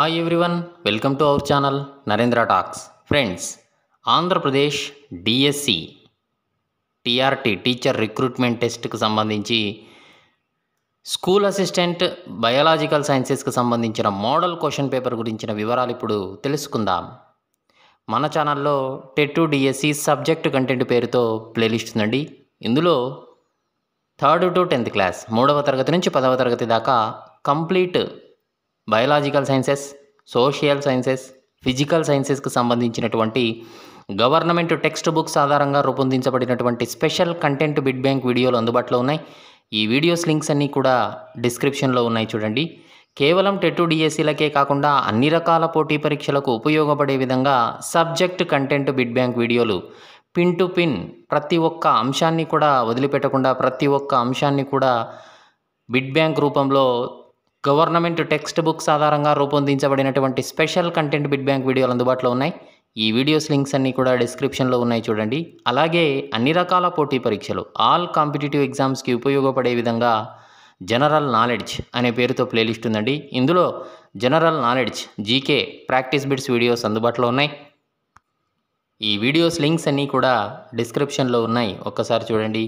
hi everyone welcome to our channel Narendra talks friends Andhra Pradesh DSC TRT teacher recruitment టెస్ట్కి సంబంధించి school assistant biological సైన్సెస్కి సంబంధించిన model question paper గురించిన వివరాలు ఇప్పుడు తెలుసుకుందాం మన ఛానల్లో టెట్టు డిఎస్సి సబ్జెక్ట్ కంటెంట్ పేరుతో ప్లేలిస్ట్ ఉందండి ఇందులో థర్డ్ టు టెన్త్ క్లాస్ మూడవ తరగతి నుంచి పదవ తరగతి దాకా complete biological sciences social sciences physical సైన్సెస్కు సంబంధించినటువంటి గవర్నమెంట్ టెక్స్ట్ బుక్స్ ఆధారంగా రూపొందించబడినటువంటి స్పెషల్ కంటెంట్ బిడ్ బ్యాంక్ వీడియోలు అందుబాటులో ఉన్నాయి ఈ వీడియోస్ లింక్స్ అన్నీ కూడా డిస్క్రిప్షన్లో ఉన్నాయి చూడండి కేవలం టెట్టు డిఎస్సీలకే కాకుండా అన్ని రకాల పోటీ పరీక్షలకు ఉపయోగపడే విధంగా సబ్జెక్ట్ కంటెంట్ బిడ్ బ్యాంక్ వీడియోలు పిన్ టు పిన్ ప్రతి ఒక్క అంశాన్ని కూడా వదిలిపెట్టకుండా ప్రతి ఒక్క అంశాన్ని కూడా బిడ్ బ్యాంక్ రూపంలో గవర్నమెంట్ టెక్స్ట్ బుక్స్ ఆధారంగా రూపొందించబడినటువంటి స్పెషల్ కంటెంట్ బిట్ బ్యాంక్ వీడియోలు అందుబాటులో ఉన్నాయి ఈ వీడియోస్ లింక్స్ అన్నీ కూడా డిస్క్రిప్షన్లో ఉన్నాయి చూడండి అలాగే అన్ని రకాల పోటీ పరీక్షలు ఆల్ కాంపిటేటివ్ ఎగ్జామ్స్కి ఉపయోగపడే విధంగా జనరల్ నాలెడ్జ్ అనే పేరుతో ప్లేలిస్ట్ ఉందండి ఇందులో general knowledge GK practice bits videos అందుబాటులో ఉన్నాయి ఈ వీడియోస్ లింక్స్ అన్నీ కూడా డిస్క్రిప్షన్లో ఉన్నాయి ఒక్కసారి చూడండి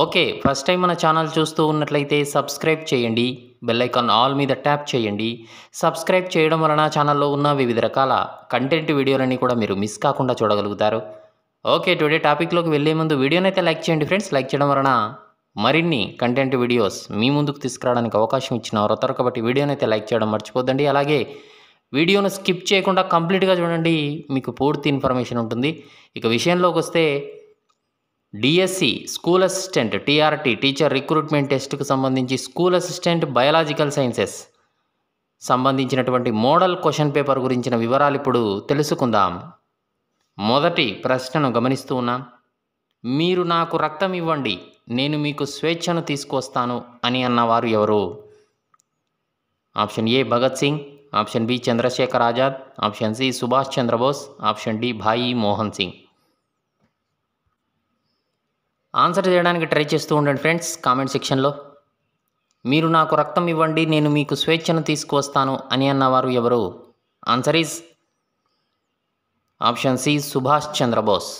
ఓకే ఫస్ట్ టైం మన ఛానల్ చూస్తూ ఉన్నట్లయితే సబ్స్క్రైబ్ చేయండి బెల్లైకాన్ ఆల్ మీద ట్యాప్ చేయండి సబ్స్క్రైబ్ చేయడం వలన ఛానల్లో ఉన్న వివిధ రకాల కంటెంట్ వీడియోలన్నీ కూడా మీరు మిస్ కాకుండా చూడగలుగుతారు ఓకే టుడే టాపిక్లోకి వెళ్ళే ముందు వీడియోనైతే లైక్ చేయండి ఫ్రెండ్స్ లైక్ చేయడం వలన మరిన్ని కంటెంట్ వీడియోస్ మీ ముందుకు తీసుకురావడానికి అవకాశం ఇచ్చిన వారు కాబట్టి వీడియోనైతే లైక్ చేయడం మర్చిపోద్దండి అలాగే వీడియోను స్కిప్ చేయకుండా కంప్లీట్గా చూడండి మీకు పూర్తి ఇన్ఫర్మేషన్ ఉంటుంది ఇక విషయంలోకి వస్తే DSC school assistant TRT teacher recruitment టెస్ట్కు సంబంధించి స్కూల్ అసిస్టెంట్ బయాలజికల్ సైన్సెస్ సంబంధించినటువంటి మోడల్ క్వశ్చన్ పేపర్ గురించిన వివరాలు ఇప్పుడు తెలుసుకుందాం మొదటి ప్రశ్నను గమనిస్తూ ఉన్నాం మీరు నాకు రక్తం ఇవ్వండి నేను మీకు స్వేచ్ఛను తీసుకొస్తాను అని అన్నవారు ఎవరు option A Bhagat Singh option B Chandrashekhar Azad option C Subhash Chandrabose option D Bhai Mohan Singh answer చేయడానికి ట్రై చేస్తూ ఉండండి ఫ్రెండ్స్ కామెంట్ సెక్షన్లో మీరు నాకు రక్తం ఇవ్వండి నేను మీకు స్వేచ్ఛను తీసుకువస్తాను అని అన్నవారు ఎవరు answer is option C Subhash Chandrabose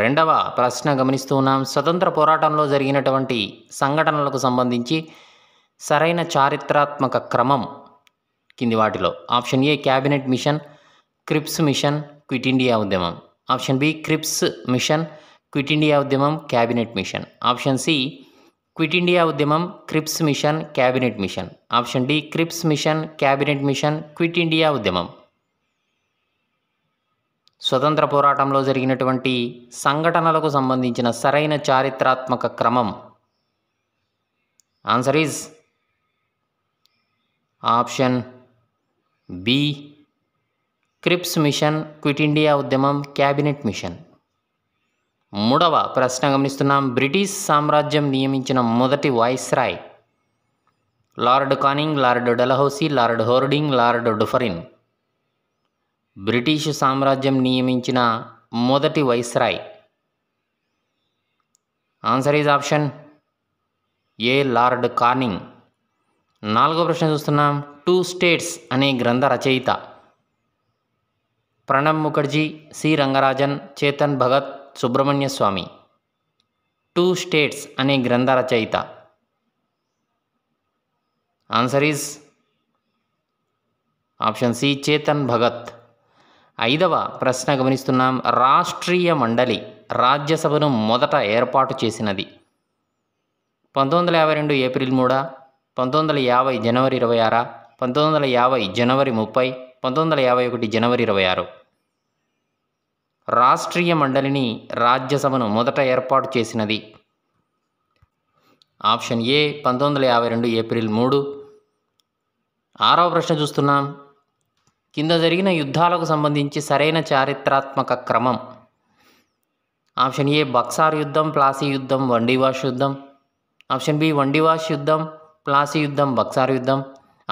రెండవ ప్రశ్న గమనిస్తూ ఉన్నాం స్వతంత్ర పోరాటంలో జరిగినటువంటి సంఘటనలకు సంబంధించి సరైన చారిత్రాత్మక క్రమం కింది వాటిలో option A cabinet mission Cripps mission quit India ఉద్యమం option B Cripps mission quit India ఉద్యమం cabinet mission option C quit India ఉద్యమం Cripps mission cabinet mission option D Cripps mission cabinet mission quit India ఉద్యమం స్వతంత్ర పోరాటంలో జరిగినటువంటి సంఘటనలకు సంబంధించిన సరైన చారిత్రాత్మక క్రమం answer is option B Cripps mission quit India ఉద్యమం క్యాబినెట్ మిషన్ మూడవ ప్రశ్న గమనిస్తున్నాం బ్రిటిష్ సామ్రాజ్యం నియమించిన మొదటి viceroy lord Canning lord డెలహౌసీ lord Hardinge lord Dufferin British సామ్రాజ్యం నియమించిన మొదటి viceroy answer is option A lord Canning నాలుగో ప్రశ్న చూస్తున్నాం టూ స్టేట్స్ అనే గ్రంథ రచయిత ప్రణబ్ ముఖర్జీ సి రంగరాజన్ చేతన్ భగత్ సుబ్రహ్మణ్య స్వామి టూ స్టేట్స్ అనే గ్రంథ రచయిత answer is option C Chetan Bhagat ఐదవ ప్రశ్న గమనిస్తున్నాం రాష్ట్రీయ మండలి రాజ్యసభను మొదట ఏర్పాటు చేసినది పంతొమ్మిది వందల యాభై రెండు ఏప్రిల్ మూడా పంతొమ్మిది వందల యాభై జనవరి ఇరవై ఆరా పంతొమ్మిది వందల యాభై జనవరి ముప్పై పంతొమ్మిది వందల యాభై ఒకటి జనవరి ఇరవై ఆరు రాష్ట్రీయ మండలిని రాజ్యసభను మొదట ఏర్పాటు చేసినది ఆప్షన్ ఏ పంతొమ్మిది వందల యాభై రెండు ఏప్రిల్ మూడు ఆరవ ప్రశ్న చూస్తున్నాం కింద జరిగిన యుద్ధాలకు సంబంధించి సరైన చారిత్రాత్మక క్రమం ఆప్షన్ ఏ బక్సార్ యుద్ధం ప్లాసీ యుద్ధం వండివాష్ యుద్ధం ఆప్షన్ బి వండివాష్ యుద్ధం ప్లాసీ యుద్ధం బక్సార్ యుద్ధం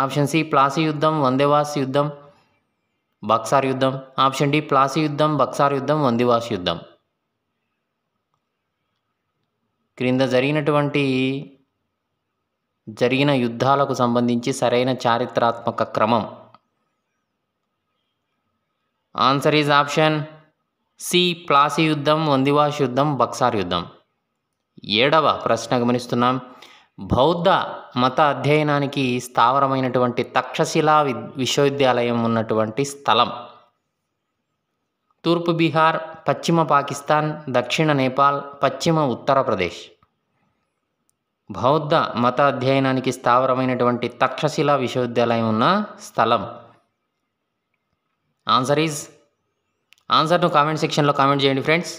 ఆప్షన్ సి ప్లాసీ యుద్ధం వందేవాస్ యుద్ధం బక్సార్ యుద్ధం ఆప్షన్ డి ప్లాసీ యుద్ధం బక్సార్ యుద్ధం వందివాస్ యుద్ధం క్రింద జరిగినటువంటి జరిగిన యుద్ధాలకు సంబంధించి సరైన చారిత్రాత్మక క్రమం answer is option C Plassey యుద్ధం వందివాస్ యుద్ధం బక్సార్ యుద్ధం ఏడవ ప్రశ్న గమనిస్తున్నాం బౌద్ధ మత అధ్యయనానికి స్థావరమైనటువంటి తక్షశిలా విశ్వవిద్యాలయం ఉన్నటువంటి స్థలం తూర్పు బీహార్ పశ్చిమ పాకిస్తాన్ దక్షిణ నేపాల్ పశ్చిమ ఉత్తరప్రదేశ్ బౌద్ధ మత అధ్యయనానికి స్థావరమైనటువంటి తక్షశిలా విశ్వవిద్యాలయం ఉన్న స్థలం ఆన్సర్ ఈజ్ ఆన్సర్ను కామెంట్ సెక్షన్లో కామెంట్ చేయండి ఫ్రెండ్స్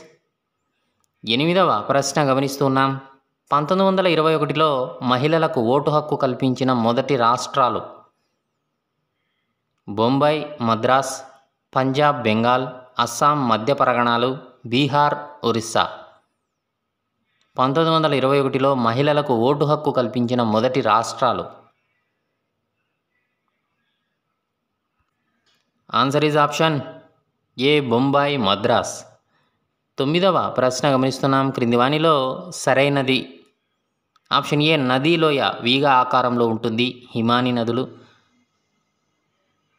ఎనిమిదవ ప్రశ్న గమనిస్తున్నాం పంతొమ్మిది వందల ఇరవై ఒకటిలో మహిళలకు ఓటు హక్కు కల్పించిన మొదటి రాష్ట్రాలు బొంబాయి మద్రాస్ పంజాబ్ బెంగాల్ అస్సాం మధ్య పరగణాలు బీహార్ ఒరిస్సా పంతొమ్మిది వందల ఇరవై ఒకటిలో మహిళలకు ఓటు హక్కు కల్పించిన మొదటి రాష్ట్రాలు answer is option A Bombay Madras తొమ్మిదవ ప్రశ్న గమనిస్తున్నాం క్రింది వాణిలో సరైనది ఆప్షన్ ఏ నదీ లోయ వీగ ఆకారంలో ఉంటుంది హిమాని నదులు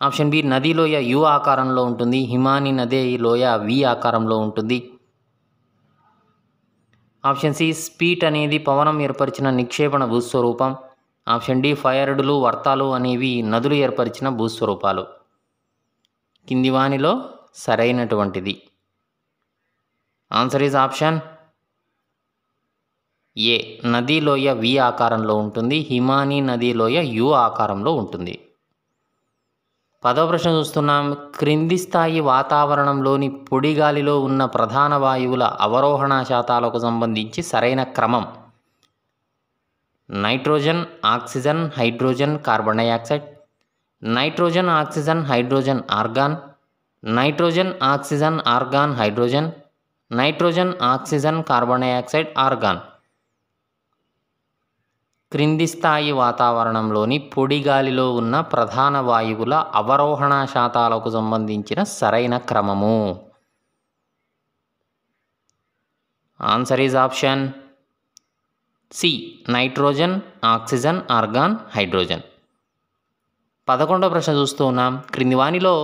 ఆప్షన్ బి నదీ లోయ యు ఆకారంలో ఉంటుంది హిమాని నదే లోయ వి ఆకారంలో ఉంటుంది ఆప్షన్ సి స్పీట్ అనేది పవనం ఏర్పరిచిన నిక్షేపణ భూస్వరూపం ఆప్షన్ డి ఫైర్డులు వర్తాలు అనేవి నదులు ఏర్పరిచిన భూస్వరూపాలు కింది వానిలో సరైనటువంటిది ఆన్సర్ ఈజ్ ఆప్షన్ ఏ నదీలోయ లోయ వి ఆకారంలో ఉంటుంది హిమానీ నదీలోయ లోయ యు ఆకారంలో ఉంటుంది పదవ ప్రశ్న చూస్తున్నాం క్రింది స్థాయి వాతావరణంలోని పొడి గాలిలో ఉన్న ప్రధాన వాయువుల అవరోహణ శాతాలకు సంబంధించి సరైన క్రమం nitrogen oxygen hydrogen carbon dioxide nitrogen oxygen hydrogen argon nitrogen oxygen argon hydrogen nitrogen oxygen carbon dioxide argon క్రింది స్థాయి వాతావరణంలోని పొడి గాలిలో ఉన్న ప్రధాన వాయువుల అవరోహణ శాతాలకు సంబంధించిన సరైన క్రమము answer is option C nitrogen oxygen argon hydrogen పదకొండవ ప్రశ్న చూస్తూ ఉన్నాం క్రింది వానిలో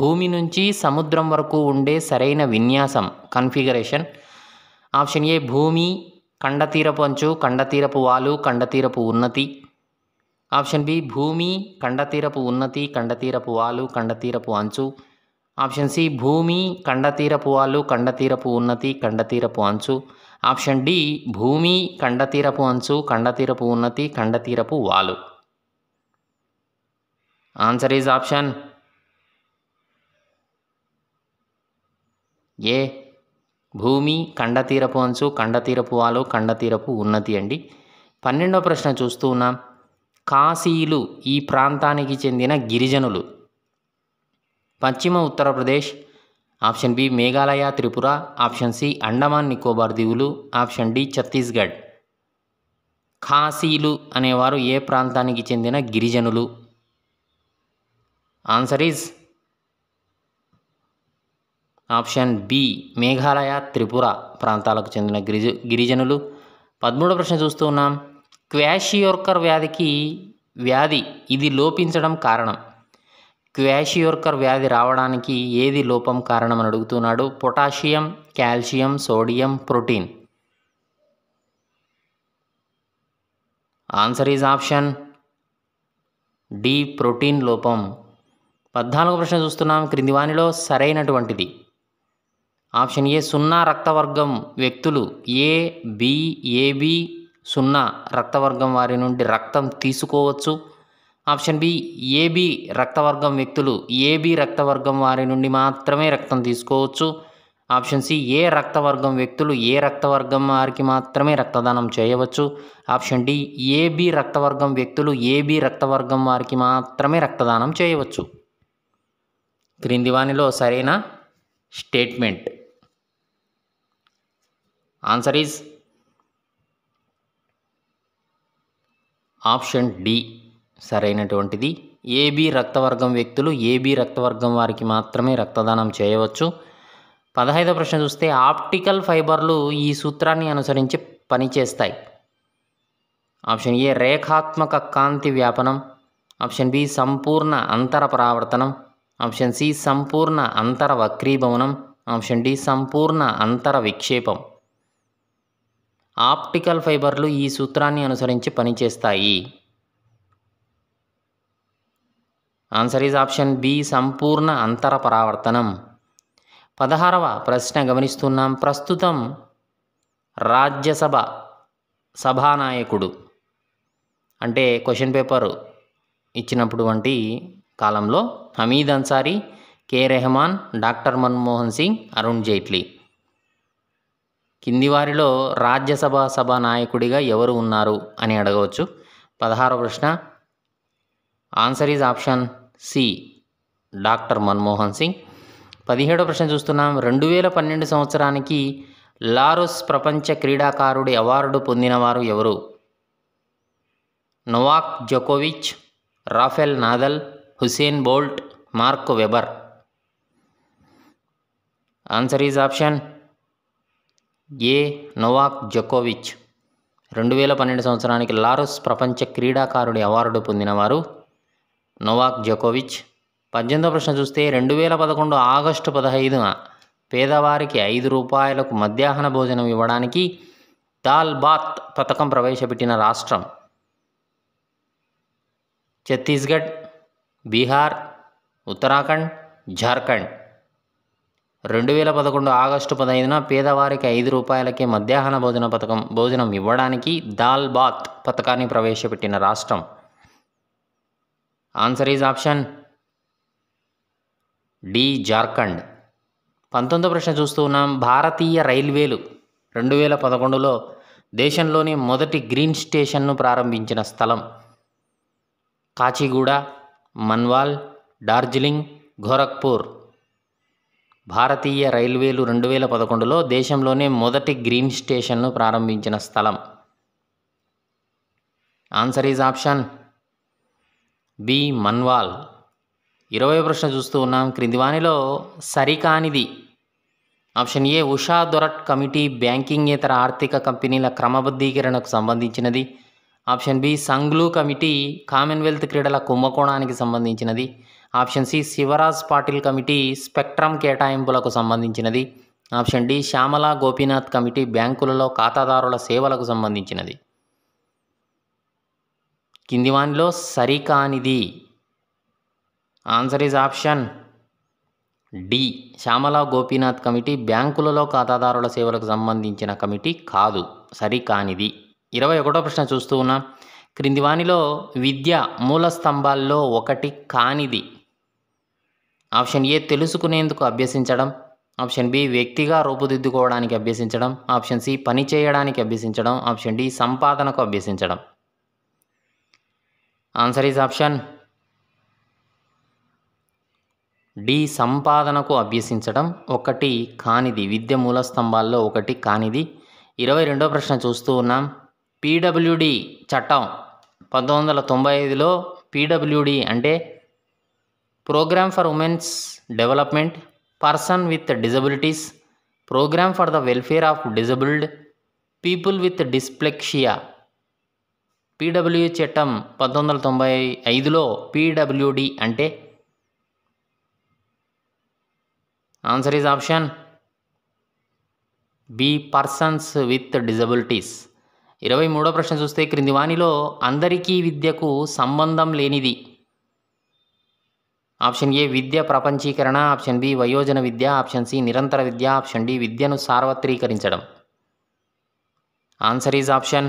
భూమి నుంచి సముద్రం వరకు ఉండే సరైన విన్యాసం కన్ఫిగరేషన్ ఆప్షన్ ఏ భూమి కండతీరపు అంచు కండతీరపు వాలు కండతీరపు ఉన్నతి ఆప్షన్ బి భూమి కండతీరపు ఉన్నతి కండతీరపు వాలు కండతీరపు అంచు ఆప్షన్ సి భూమి కండతీరపు వాలు కండతీరపు ఉన్నతి కండతీరపు అంచు ఆప్షన్ డి భూమి కండతీరపు అంచు కండతీరపు ఉన్నతి కండతీరపు వాలు ఆన్సర్ ఈజ్ ఆప్షన్ ఏ భూమి ఖండతీరపు అంచు ఖండతీరపు వాలు ఖండతీరపు ఉన్నతి అండి పన్నెండవ ప్రశ్న చూస్తూ ఉన్నాం కాశీలు ఈ ప్రాంతానికి చెందిన గిరిజనులు పశ్చిమ Uttar Pradesh option B Meghalaya Tripura option C Andaman Nicobar దీవులు ఆప్షన్ డి ఛత్తీస్గఢ్ ఖాసీలు అనేవారు ఏ ప్రాంతానికి చెందిన గిరిజనులు answer is option B Meghalaya Tripura ప్రాంతాలకు చెందిన గిరిజ గిరిజనులు పదమూడవ ప్రశ్న చూస్తూ ఉన్నాం క్వాషియోర్కర్ వ్యాధికి వ్యాధి ఇది లోపించడం కారణం క్వాషియోర్కర్ వ్యాధి రావడానికి ఏది లోపం కారణమని అడుగుతున్నాడు potassium calcium sodium protein answer is option D protein లోపం పద్నాలుగు ప్రశ్న చూస్తున్నాం క్రింది వానిలో సరైనటువంటిది ఆప్షన్ ఏ సున్నా రక్తవర్గం వ్యక్తులు ఏ బి ఏబి సున్నా రక్తవర్గం వారి నుండి రక్తం తీసుకోవచ్చు ఆప్షన్ బి ఏబి రక్తవర్గం వ్యక్తులు ఏబి రక్తవర్గం వారి నుండి మాత్రమే రక్తం తీసుకోవచ్చు ఆప్షన్ సి ఏ రక్తవర్గం వ్యక్తులు ఏ రక్తవర్గం వారికి మాత్రమే రక్తదానం చేయవచ్చు ఆప్షన్ డి ఏబి రక్తవర్గం వ్యక్తులు ఏబి రక్తవర్గం వారికి మాత్రమే రక్తదానం చేయవచ్చు క్రింది వానిలో సరైన statement answer is option D సరైనటువంటిది ఏబి రక్తవర్గం వ్యక్తులు ఏబి రక్తవర్గం వారికి మాత్రమే రక్తదానం చేయవచ్చు పదహైదో ప్రశ్న చూస్తే ఆప్టికల్ ఫైబర్లు ఈ సూత్రాన్ని అనుసరించి పనిచేస్తాయి ఆప్షన్ ఏ రేఖాత్మక కాంతి వ్యాపనం ఆప్షన్ బి సంపూర్ణ అంతర పరావర్తనం ఆప్షన్ సి సంపూర్ణ అంతర వక్రీభవనం ఆప్షన్ డి సంపూర్ణ అంతర విక్షేపం ఆప్టికల్ ఫైబర్లు ఈ సూత్రాన్ని అనుసరించి పనిచేస్తాయి ఆన్సర్ ఈజ్ ఆప్షన్ బి సంపూర్ణ అంతర పరావర్తనం పదహారవ ప్రశ్న గమనిస్తున్నాం ప్రస్తుతం రాజ్యసభ సభానాయకుడు అంటే క్వశ్చన్ పేపర్ ఇచ్చినప్పుడు వంటి కాలంలో హమీద్ అన్సారీ కె రెహమాన్ డాక్టర్ మన్మోహన్ సింగ్ అరుణ్ జైట్లీ కింది వారిలో రాజ్యసభ సభ నాయకుడిగా ఎవరు ఉన్నారు అని అడగవచ్చు పదహారవ ప్రశ్న answer is option C doctor Manmohan Singh పదిహేడవ ప్రశ్న చూస్తున్నాం రెండు వేల పన్నెండు సంవత్సరానికి లారోస్ ప్రపంచ క్రీడాకారుడి అవార్డు పొందినవారు ఎవరు Novak జోకోవిచ్ Rafael Nadal Usain Bolt mark weber answer is option A Novak జొకోవిచ్ రెండు వేల పన్నెండు సంవత్సరానికి లారస్ ప్రపంచ క్రీడాకారుడి అవార్డు పొందినవారు నొవాక్ జోకోవిచ్ పద్దెనిమిదో ప్రశ్న చూస్తే రెండు వేల పదకొండు ఆగస్టు పదహైదున పేదవారికి ఐదు రూపాయలకు మధ్యాహ్న భోజనం ఇవ్వడానికి దాల్ బాత్ పథకం ప్రవేశపెట్టిన రాష్ట్రం ఛత్తీస్గఢ్ బీహార్ ఉత్తరాఖండ్ జార్ఖండ్ రెండు వేల పదకొండు ఆగస్టు పదహైదున పేదవారికి ఐదు రూపాయలకే మధ్యాహ్న భోజన పథకం భోజనం ఇవ్వడానికి దాల్ బాత్ పథకాన్ని ప్రవేశపెట్టిన రాష్ట్రం answer is option D Jharkhand పంతొమ్మిదో ప్రశ్న చూస్తూ ఉన్నాం భారతీయ రైల్వేలు రెండు వేల పదకొండులో దేశంలోని మొదటి గ్రీన్ స్టేషన్ను ప్రారంభించిన స్థలం కాచిగూడ మన్వాల్ డార్జిలింగ్ గోరఖ్పూర్ భారతీయ రైల్వేలు రెండు వేల పదకొండులో దేశంలోనే మొదటి గ్రీన్ స్టేషన్ను ప్రారంభించిన స్థలం answer is option B Manwal ఇరవై ప్రశ్న చూస్తూ ఉన్నాం క్రింది వాణిలో సరికానిది option A Usha Thorat committee banking ఇతర ఆర్థిక కంపెనీల క్రమబద్ధీకరణకు సంబంధించినది option B Shunglu committee Commonwealth క్రీడల కుంభకోణానికి సంబంధించినది option C Shivraj Patil committee spectrum కేటాయింపులకు సంబంధించినది option D Shyamala Gopinath committee బ్యాంకులలో ఖాతాదారుల సేవలకు సంబంధించినది కింది వానిలో సరికానిది answer is option D Shyamala Gopinath committee బ్యాంకులలో ఖాతాదారుల సేవలకు సంబంధించిన కమిటీ కాదు సరికానిది ఇరవై ఒకటో ప్రశ్న చూస్తూ ఉన్నాం క్రింది వానిలో విద్య మూల స్తంభాల్లో ఒకటి కానిది ఆప్షన్ ఏ తెలుసుకునేందుకు అభ్యసించడం ఆప్షన్ బి వ్యక్తిగా రూపుదిద్దుకోవడానికి అభ్యసించడం ఆప్షన్ సి పని చేయడానికి అభ్యసించడం ఆప్షన్ డి సంపాదనకు అభ్యసించడం ఆన్సర్ ఈజ్ ఆప్షన్ డి సంపాదనకు అభ్యసించడం ఒకటి కానిది విద్య మూల స్తంభాల్లో ఒకటి కానిది ఇరవై రెండో ప్రశ్న చూస్తూ ఉన్నాం పీడబ్ల్యూడి చట్టం పంతొమ్మిది వందల తొంభై ఐదులో పీడబ్ల్యూడి అంటే program for women's development person with disabilities program for the welfare of disabled people with dyslexia PW చట్టం పంతొమ్మిది వందల తొంభై ఐదులో పీడబ్ల్యూడి అంటే answer is option B persons with disabilities ఇరవై మూడో ప్రశ్న చూస్తే క్రింది వాణిలో అందరికీ విద్యకు సంబంధం లేనిది ఆప్షన్ ఏ విద్య ప్రపంచీకరణ ఆప్షన్ బి వయోజన విద్య ఆప్షన్ సి నిరంతర విద్య ఆప్షన్ డి విద్యను సార్వత్రీకరించడం ఆన్సర్ ఈజ్ ఆప్షన్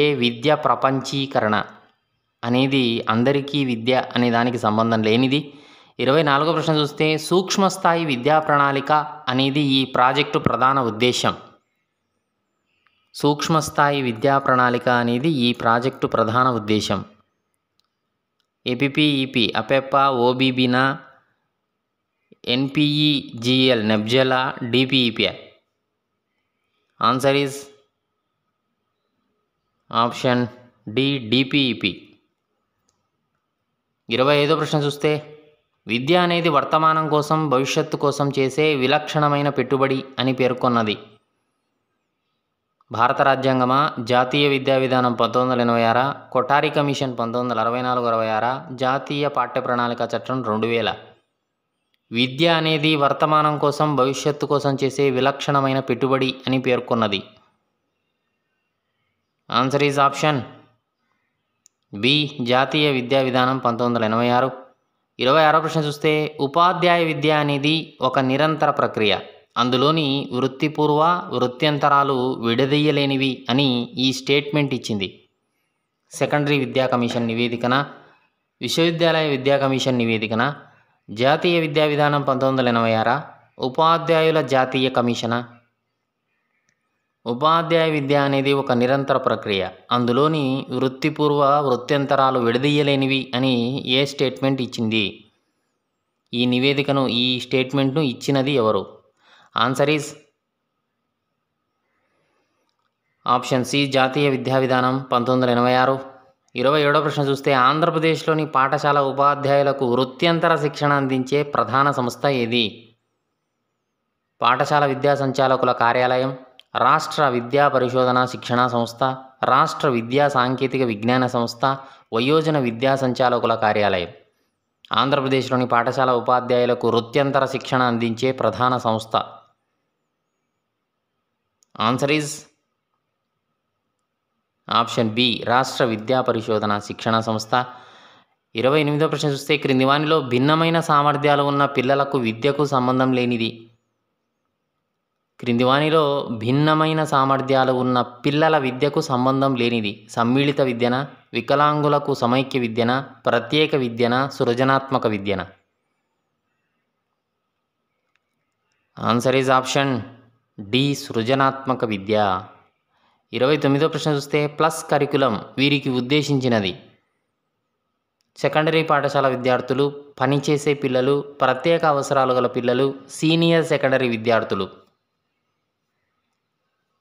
ఏ విద్య ప్రపంచీకరణ అనేది అందరికీ విద్య అనే దానికి సంబంధం లేనిది ఇరవై నాలుగో ప్రశ్న చూస్తే సూక్ష్మస్థాయి విద్యా ప్రణాళిక అనేది ఈ ప్రాజెక్టు ప్రధాన ఉద్దేశం సూక్ష్మస్థాయి విద్యా ప్రణాళిక అనేది ఈ ప్రాజెక్టు ప్రధాన ఉద్దేశం ఏపీపీఈపి అపెప్ప ఓబీబీనా ఎన్పిఈజిఎల్ నెబ్జెలా డిపిఈపిఐ answer is option D DPEP ఇరవై ఐదో ప్రశ్న చూస్తే విద్య అనేది వర్తమానం కోసం భవిష్యత్తు కోసం చేసే విలక్షణమైన పెట్టుబడి అని పేర్కొన్నది భారత రాజ్యాంగమా జాతీయ విద్యా విధానం పంతొమ్మిది వందల ఎనభై ఆరా కొఠారి కమిషన్ పంతొమ్మిది వందల అరవై నాలుగు అరవై ఆరా జాతీయ పాఠ్య ప్రణాళిక చట్టం రెండు వేల విద్య అనేది వర్తమానం కోసం భవిష్యత్తు కోసం చేసే విలక్షణమైన పెట్టుబడి అని పేర్కొన్నది ఆన్సర్ ఈజ్ ఆప్షన్ బి జాతీయ విద్యా విధానం పంతొమ్మిది వందల ఎనభై ఆరు ఇరవై ఆరో ప్రశ్న చూస్తే ఉపాధ్యాయ విద్య అనేది ఒక నిరంతర ప్రక్రియ అందులోని వృత్తిపూర్వ వృత్యంతరాలు విడదీయలేనివి అని ఈ స్టేట్మెంట్ ఇచ్చింది సెకండరీ విద్యా కమిషన్ నివేదికన విశ్వవిద్యాలయ విద్యా కమిషన్ నివేదికన జాతీయ విద్యా విధానం పంతొమ్మిది వందల ఎనభై ఆరా ఉపాధ్యాయుల జాతీయ కమిషన ఉపాధ్యాయ విద్య అనేది ఒక నిరంతర ప్రక్రియ అందులోని వృత్తిపూర్వ వృత్యంతరాలు విడదీయలేనివి అని ఏ స్టేట్మెంట్ ఇచ్చింది ఈ నివేదికను ఈ స్టేట్మెంట్ను ఇచ్చినది ఎవరు ఆన్సర్ ఈజ్ ఆప్షన్ సి జాతీయ విద్యా విధానం పంతొమ్మిది వందల ఎనభై ఆరు ఇరవై ఏడో ప్రశ్న చూస్తే ఆంధ్రప్రదేశ్లోని పాఠశాల ఉపాధ్యాయులకు వృత్యంతర శిక్షణ అందించే ప్రధాన సంస్థ ఏది పాఠశాల విద్యా సంచాలకుల కార్యాలయం రాష్ట్ర విద్యా పరిశోధన శిక్షణ సంస్థ రాష్ట్ర విద్యా సాంకేతిక విజ్ఞాన సంస్థ వయోజన విద్యా సంచాలకుల కార్యాలయం ఆంధ్రప్రదేశ్లోని పాఠశాల ఉపాధ్యాయులకు వృత్యంతర శిక్షణ అందించే ప్రధాన సంస్థ ఆన్సర్ ఈజ్ ఆప్షన్ బి రాష్ట్ర విద్యా పరిశోధన శిక్షణ సంస్థ ఇరవై ఎనిమిదో ప్రశ్న చూస్తే క్రింది భిన్నమైన సామర్థ్యాలు ఉన్న పిల్లలకు విద్యకు సంబంధం లేనిది క్రింది భిన్నమైన సామర్థ్యాలు ఉన్న పిల్లల విద్యకు సంబంధం లేనిది సమ్మిళిత విద్యన వికలాంగులకు సమైక్య విద్యన ప్రత్యేక విద్యన సృజనాత్మక విద్యన ఆన్సర్ ఈజ్ ఆప్షన్ డి సృజనాత్మక విద్య ఇరవై తొమ్మిదో ప్రశ్న చూస్తే ప్లస్ కరికులం వీరికి ఉద్దేశించినది సెకండరీ పాఠశాల విద్యార్థులు పనిచేసే పిల్లలు ప్రత్యేక అవసరాలు గల పిల్లలు సీనియర్ సెకండరీ విద్యార్థులు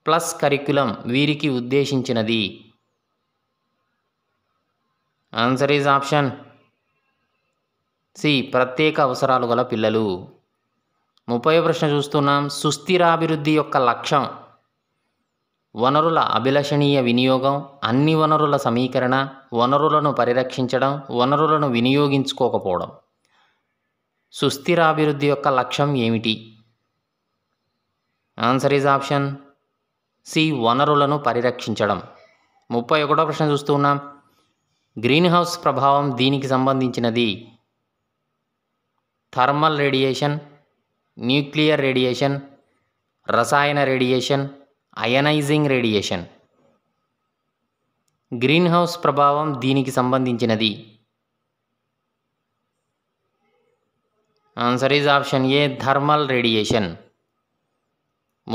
ప్లస్ కరికులం వీరికి ఉద్దేశించినది ఆన్సర్ ఈజ్ ఆప్షన్ సి ప్రత్యేక అవసరాలు గల పిల్లలు ముప్పై ప్రశ్న చూస్తున్నాం సుస్థిరాభివృద్ధి యొక్క లక్ష్యం వనరుల అభిలషణీయ వినియోగం అన్ని వనరుల సమీకరణ వనరులను పరిరక్షించడం వనరులను వినియోగించుకోకపోవడం సుస్థిరాభివృద్ధి యొక్క లక్ష్యం ఏమిటి ఆన్సర్ ఈజ్ ఆప్షన్ సి వనరులను పరిరక్షించడం ముప్పై ఒకటో ప్రశ్న చూస్తున్నాం గ్రీన్ హౌస్ ప్రభావం దీనికి సంబంధించినది థర్మల్ రేడియేషన్ న్యూక్లియర్ రేడియేషన్ రసాయన radiation ionizing radiation green house ప్రభావం దీనికి సంబంధించినది answer is option A thermal radiation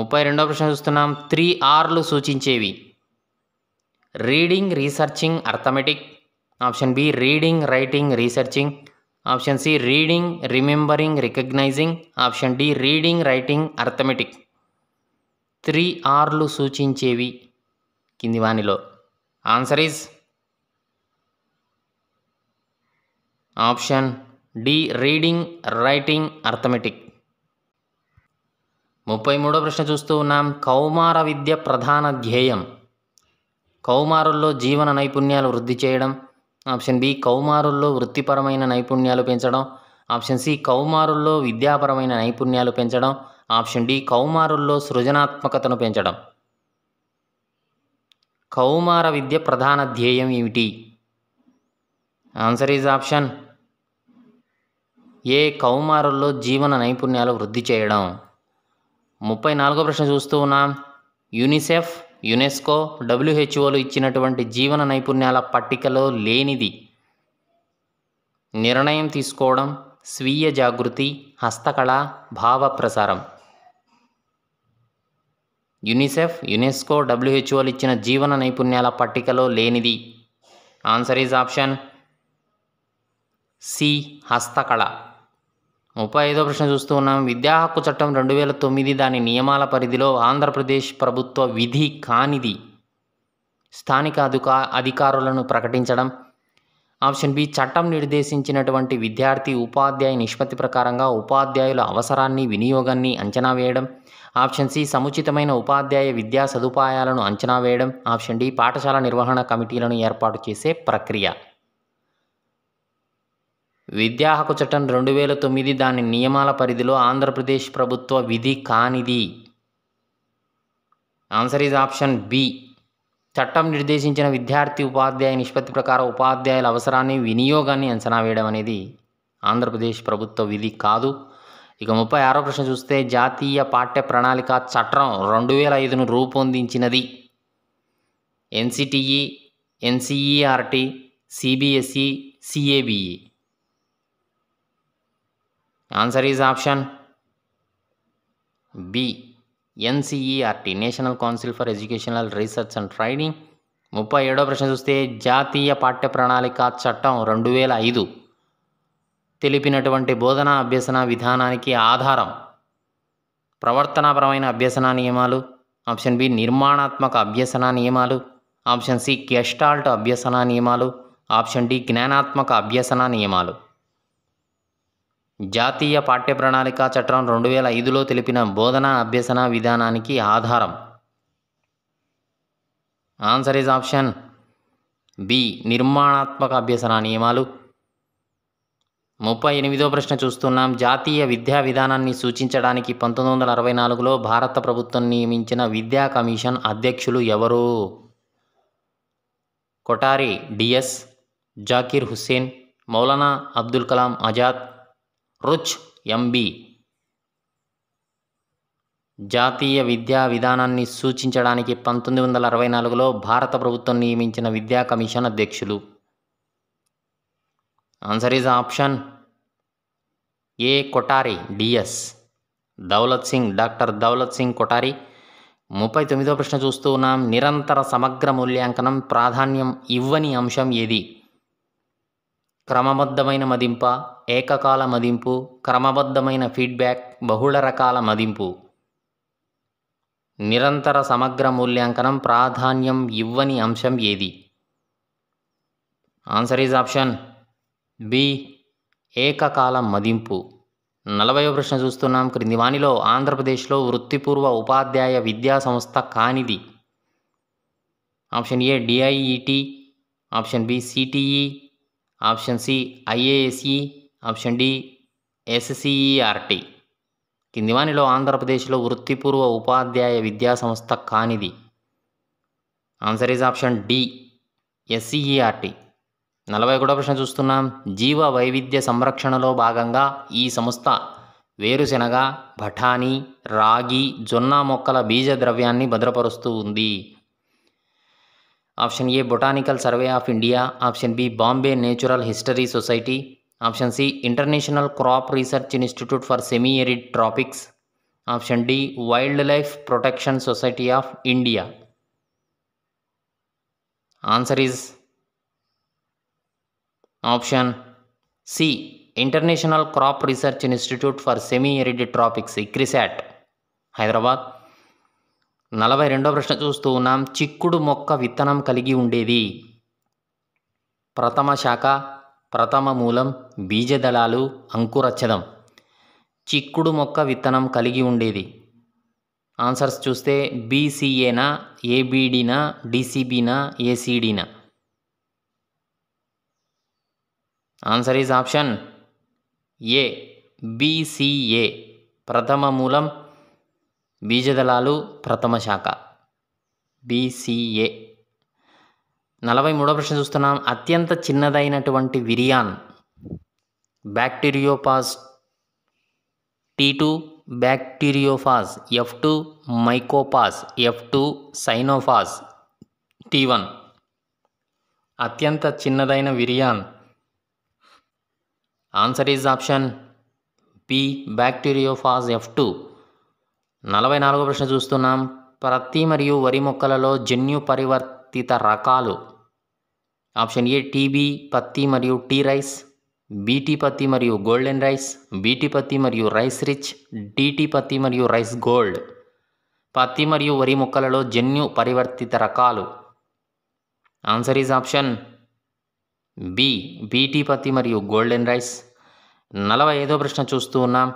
ముప్పై రెండో ప్రశ్న చూస్తున్నాం త్రీ ఆర్లు సూచించేవి reading researching arithmetic option B reading writing researching option C reading remembering recognizing option D reading writing arithmetic three ఆర్లు సూచించేవి కింది వానిలో answer is option D reading writing arithmetic ముప్పై మూడో ప్రశ్న చూస్తూ ఉన్నాం కౌమార విద్య ప్రధాన ధ్యేయం కౌమారుల్లో జీవన నైపుణ్యాలు వృద్ధి చేయడం ఆప్షన్ బి కౌమారుల్లో వృత్తిపరమైన నైపుణ్యాలు పెంచడం ఆప్షన్ సి కౌమారుల్లో విద్యాపరమైన నైపుణ్యాలు పెంచడం ఆప్షన్ డి కౌమారుల్లో సృజనాత్మకతను పెంచడం కౌమార విద్య ప్రధాన ధ్యేయం ఏమిటి ఆన్సర్ ఈజ్ ఆప్షన్ ఏ కౌమారుల్లో జీవన నైపుణ్యాలు వృద్ధి చేయడం ముప్పై నాలుగో ప్రశ్న చూస్తూ ఉన్నాం యూనిసెఫ్ యునెస్కో డబ్ల్యూహెచ్ఓలు ఇచ్చినటువంటి జీవన నైపుణ్యాల పట్టికలో లేనిది నిర్ణయం తీసుకోవడం స్వీయ జాగృతి హస్తకళ భావ ప్రసారం యునిసెఫ్ యునెస్కో డబ్ల్యూహెచ్ఓలు ఇచ్చిన జీవన నైపుణ్యాల పట్టికలో లేనిది ఆన్సర్ ఈజ్ ఆప్షన్ సి హస్తకళ ముప్పై ఐదో ప్రశ్న చూస్తూ ఉన్నాం విద్యా హక్కు చట్టం రెండు వేల తొమ్మిది దాని నియమాల పరిధిలో ఆంధ్రప్రదేశ్ ప్రభుత్వ విధి కానిది స్థానిక అధికా అధికారులను ప్రకటించడం ఆప్షన్ బి చట్టం నిర్దేశించినటువంటి విద్యార్థి ఉపాధ్యాయ నిష్పత్తి ప్రకారంగా ఉపాధ్యాయుల అవసరాన్ని వినియోగాన్ని అంచనా వేయడం ఆప్షన్ సి సముచితమైన ఉపాధ్యాయ విద్యా సదుపాయాలను అంచనా వేయడం ఆప్షన్ డి పాఠశాల నిర్వహణ కమిటీలను ఏర్పాటు చేసే ప్రక్రియ విద్యా హక్కు చట్టం రెండు వేల తొమ్మిది దాని నియమాల పరిధిలో ఆంధ్రప్రదేశ్ ప్రభుత్వ విధి కానిది ఆన్సర్ ఈజ్ ఆప్షన్ బి చట్టం నిర్దేశించిన విద్యార్థి ఉపాధ్యాయ నిష్పత్తి ప్రకారం ఉపాధ్యాయుల అవసరాన్ని వినియోగాన్ని అంచనా వేయడం అనేది ఆంధ్రప్రదేశ్ ప్రభుత్వ విధి కాదు ఇక ముప్పై ఆరో ప్రశ్న చూస్తే జాతీయ పాఠ్య ప్రణాళిక చట్టం రెండు వేల ఐదును రూపొందించినది NCTE NCERT CBSE CABE answer is option B NCERT National Council for Educational Research and Training ముప్పై ఏడో ప్రశ్న చూస్తే జాతీయ పాఠ్య ప్రణాళిక చట్టం రెండు వేల ఐదు తెలిపినటువంటి బోధనా అభ్యసన విధానానికి ఆధారం ప్రవర్తనాపరమైన అభ్యసన నియమాలు ఆప్షన్ బి నిర్మాణాత్మక అభ్యసన నియమాలు ఆప్షన్ సి కెస్టాల్ట్ అభ్యసన నియమాలు ఆప్షన్ డి జ్ఞానాత్మక అభ్యసన నియమాలు జాతీయ పాఠ్య ప్రణాళిక చట్టం రెండు వేల ఐదులో తెలిపిన బోధన అభ్యసన విధానానికి ఆధారం ఆన్సర్ ఇస్ ఆప్షన్ బి నిర్మాణాత్మక అభ్యసన నియమాలు ముప్పై ఎనిమిదో ప్రశ్న చూస్తున్నాం జాతీయ విద్యా విధానాన్ని సూచించడానికి పంతొమ్మిది వందల అరవై నాలుగులో భారత ప్రభుత్వం నియమించిన విద్యా కమిషన్ అధ్యక్షులు ఎవరు కొటారి డిఎస్ జాకీర్ హుస్సేన్ మౌలానా అబ్దుల్ కలాం ఆజాద్ రుచ్ ఎంబీ జాతీయ విద్యా విధానాన్ని సూచించడానికి పంతొమ్మిది వందల అరవై నాలుగులో భారత ప్రభుత్వం నియమించిన విద్యా కమిషన్ అధ్యక్షులు answer is option A Kothari DS Daulat Singh doctor Daulat Singh Kothari ముప్పై తొమ్మిదో ప్రశ్న చూస్తూ ఉన్నాం నిరంతర సమగ్ర మూల్యాంకనం ప్రాధాన్యం ఇవ్వని అంశం ఏది క్రమబద్ధమైన మదింప ఏకకాల మదింపు క్రమబద్ధమైన ఫీడ్బ్యాక్ బహుళ రకాల మదింపు నిరంతర సమగ్ర మూల్యాంకనం ప్రాధాన్యం ఇవ్వని అంశం ఏది ఆన్సర్ ఈజ్ ఆప్షన్ బి ఏకకాల మదింపు నలభై ప్రశ్న చూస్తున్నాం క్రింది వానిలో ఆంధ్రప్రదేశ్లో వృత్తిపూర్వ ఉపాధ్యాయ విద్యా సంస్థ కానిది option A DIET option B CTE option C IASE option D SCERT కింది వానిలో ఆంధ్రప్రదేశ్లో వృత్తిపూర్వ ఉపాధ్యాయ విద్యా సంస్థ కానిది answer is option D SCERT నలభై ఒకటో ప్రశ్న చూస్తున్నాం జీవ వైవిధ్య సంరక్షణలో భాగంగా ఈ సంస్థ వేరుశెనగ బఠానీ రాగి జొన్న మొక్కల బీజ ద్రవ్యాన్ని భద్రపరుస్తూ ఉంది option A botanical survey of India option B Bombay natural history society option C international crop research institute for semi arid tropics option D wild life protection society of India answer is option C international crop research institute for semi arid tropics ICRISAT Hyderabad నలభై రెండో ప్రశ్న చూస్తూ ఉన్నాం చిక్కుడు మొక్క విత్తనం కలిగి ఉండేది ప్రథమ శాఖ ప్రథమ మూలం బీజదళాలు అంకురచ్చదం చిక్కుడు మొక్క విత్తనం కలిగి ఉండేది ఆన్సర్స్ చూస్తే బీసీఏనా ఏబీడీనా డీసీబీనా ఏసీడీనా answer is option A BCA ప్రథమ మూలం బీజదళాలు ప్రథమ శాఖ బీసీఏ నలభై మూడో ప్రశ్న చూస్తున్నాం అత్యంత చిన్నదైనటువంటి virion bacteriophage T two bacteriophage F two mycophage F two cyanophage T one అత్యంత చిన్నదైన virion answer is option B bacteriophage F two నలభై నాలుగో ప్రశ్న చూస్తున్నాం ప్రత్తి మరియు వరి మొక్కలలో జన్యు పరివర్తిత రకాలు ఆప్షన్ ఏ టీబీ పత్తి మరియు టీ రైస్ బీటీ పత్తి మరియు గోల్డెన్ రైస్ బీటీ పత్తి మరియు రైస్ రిచ్ డీటీ పత్తి మరియు రైస్ గోల్డ్ పత్తి మరియు వరి మొక్కలలో జన్యు పరివర్తిత రకాలు answer is option B BT పత్తి మరియు గోల్డెన్ రైస్ నలభై ఐదో ప్రశ్న చూస్తూ ఉన్నాం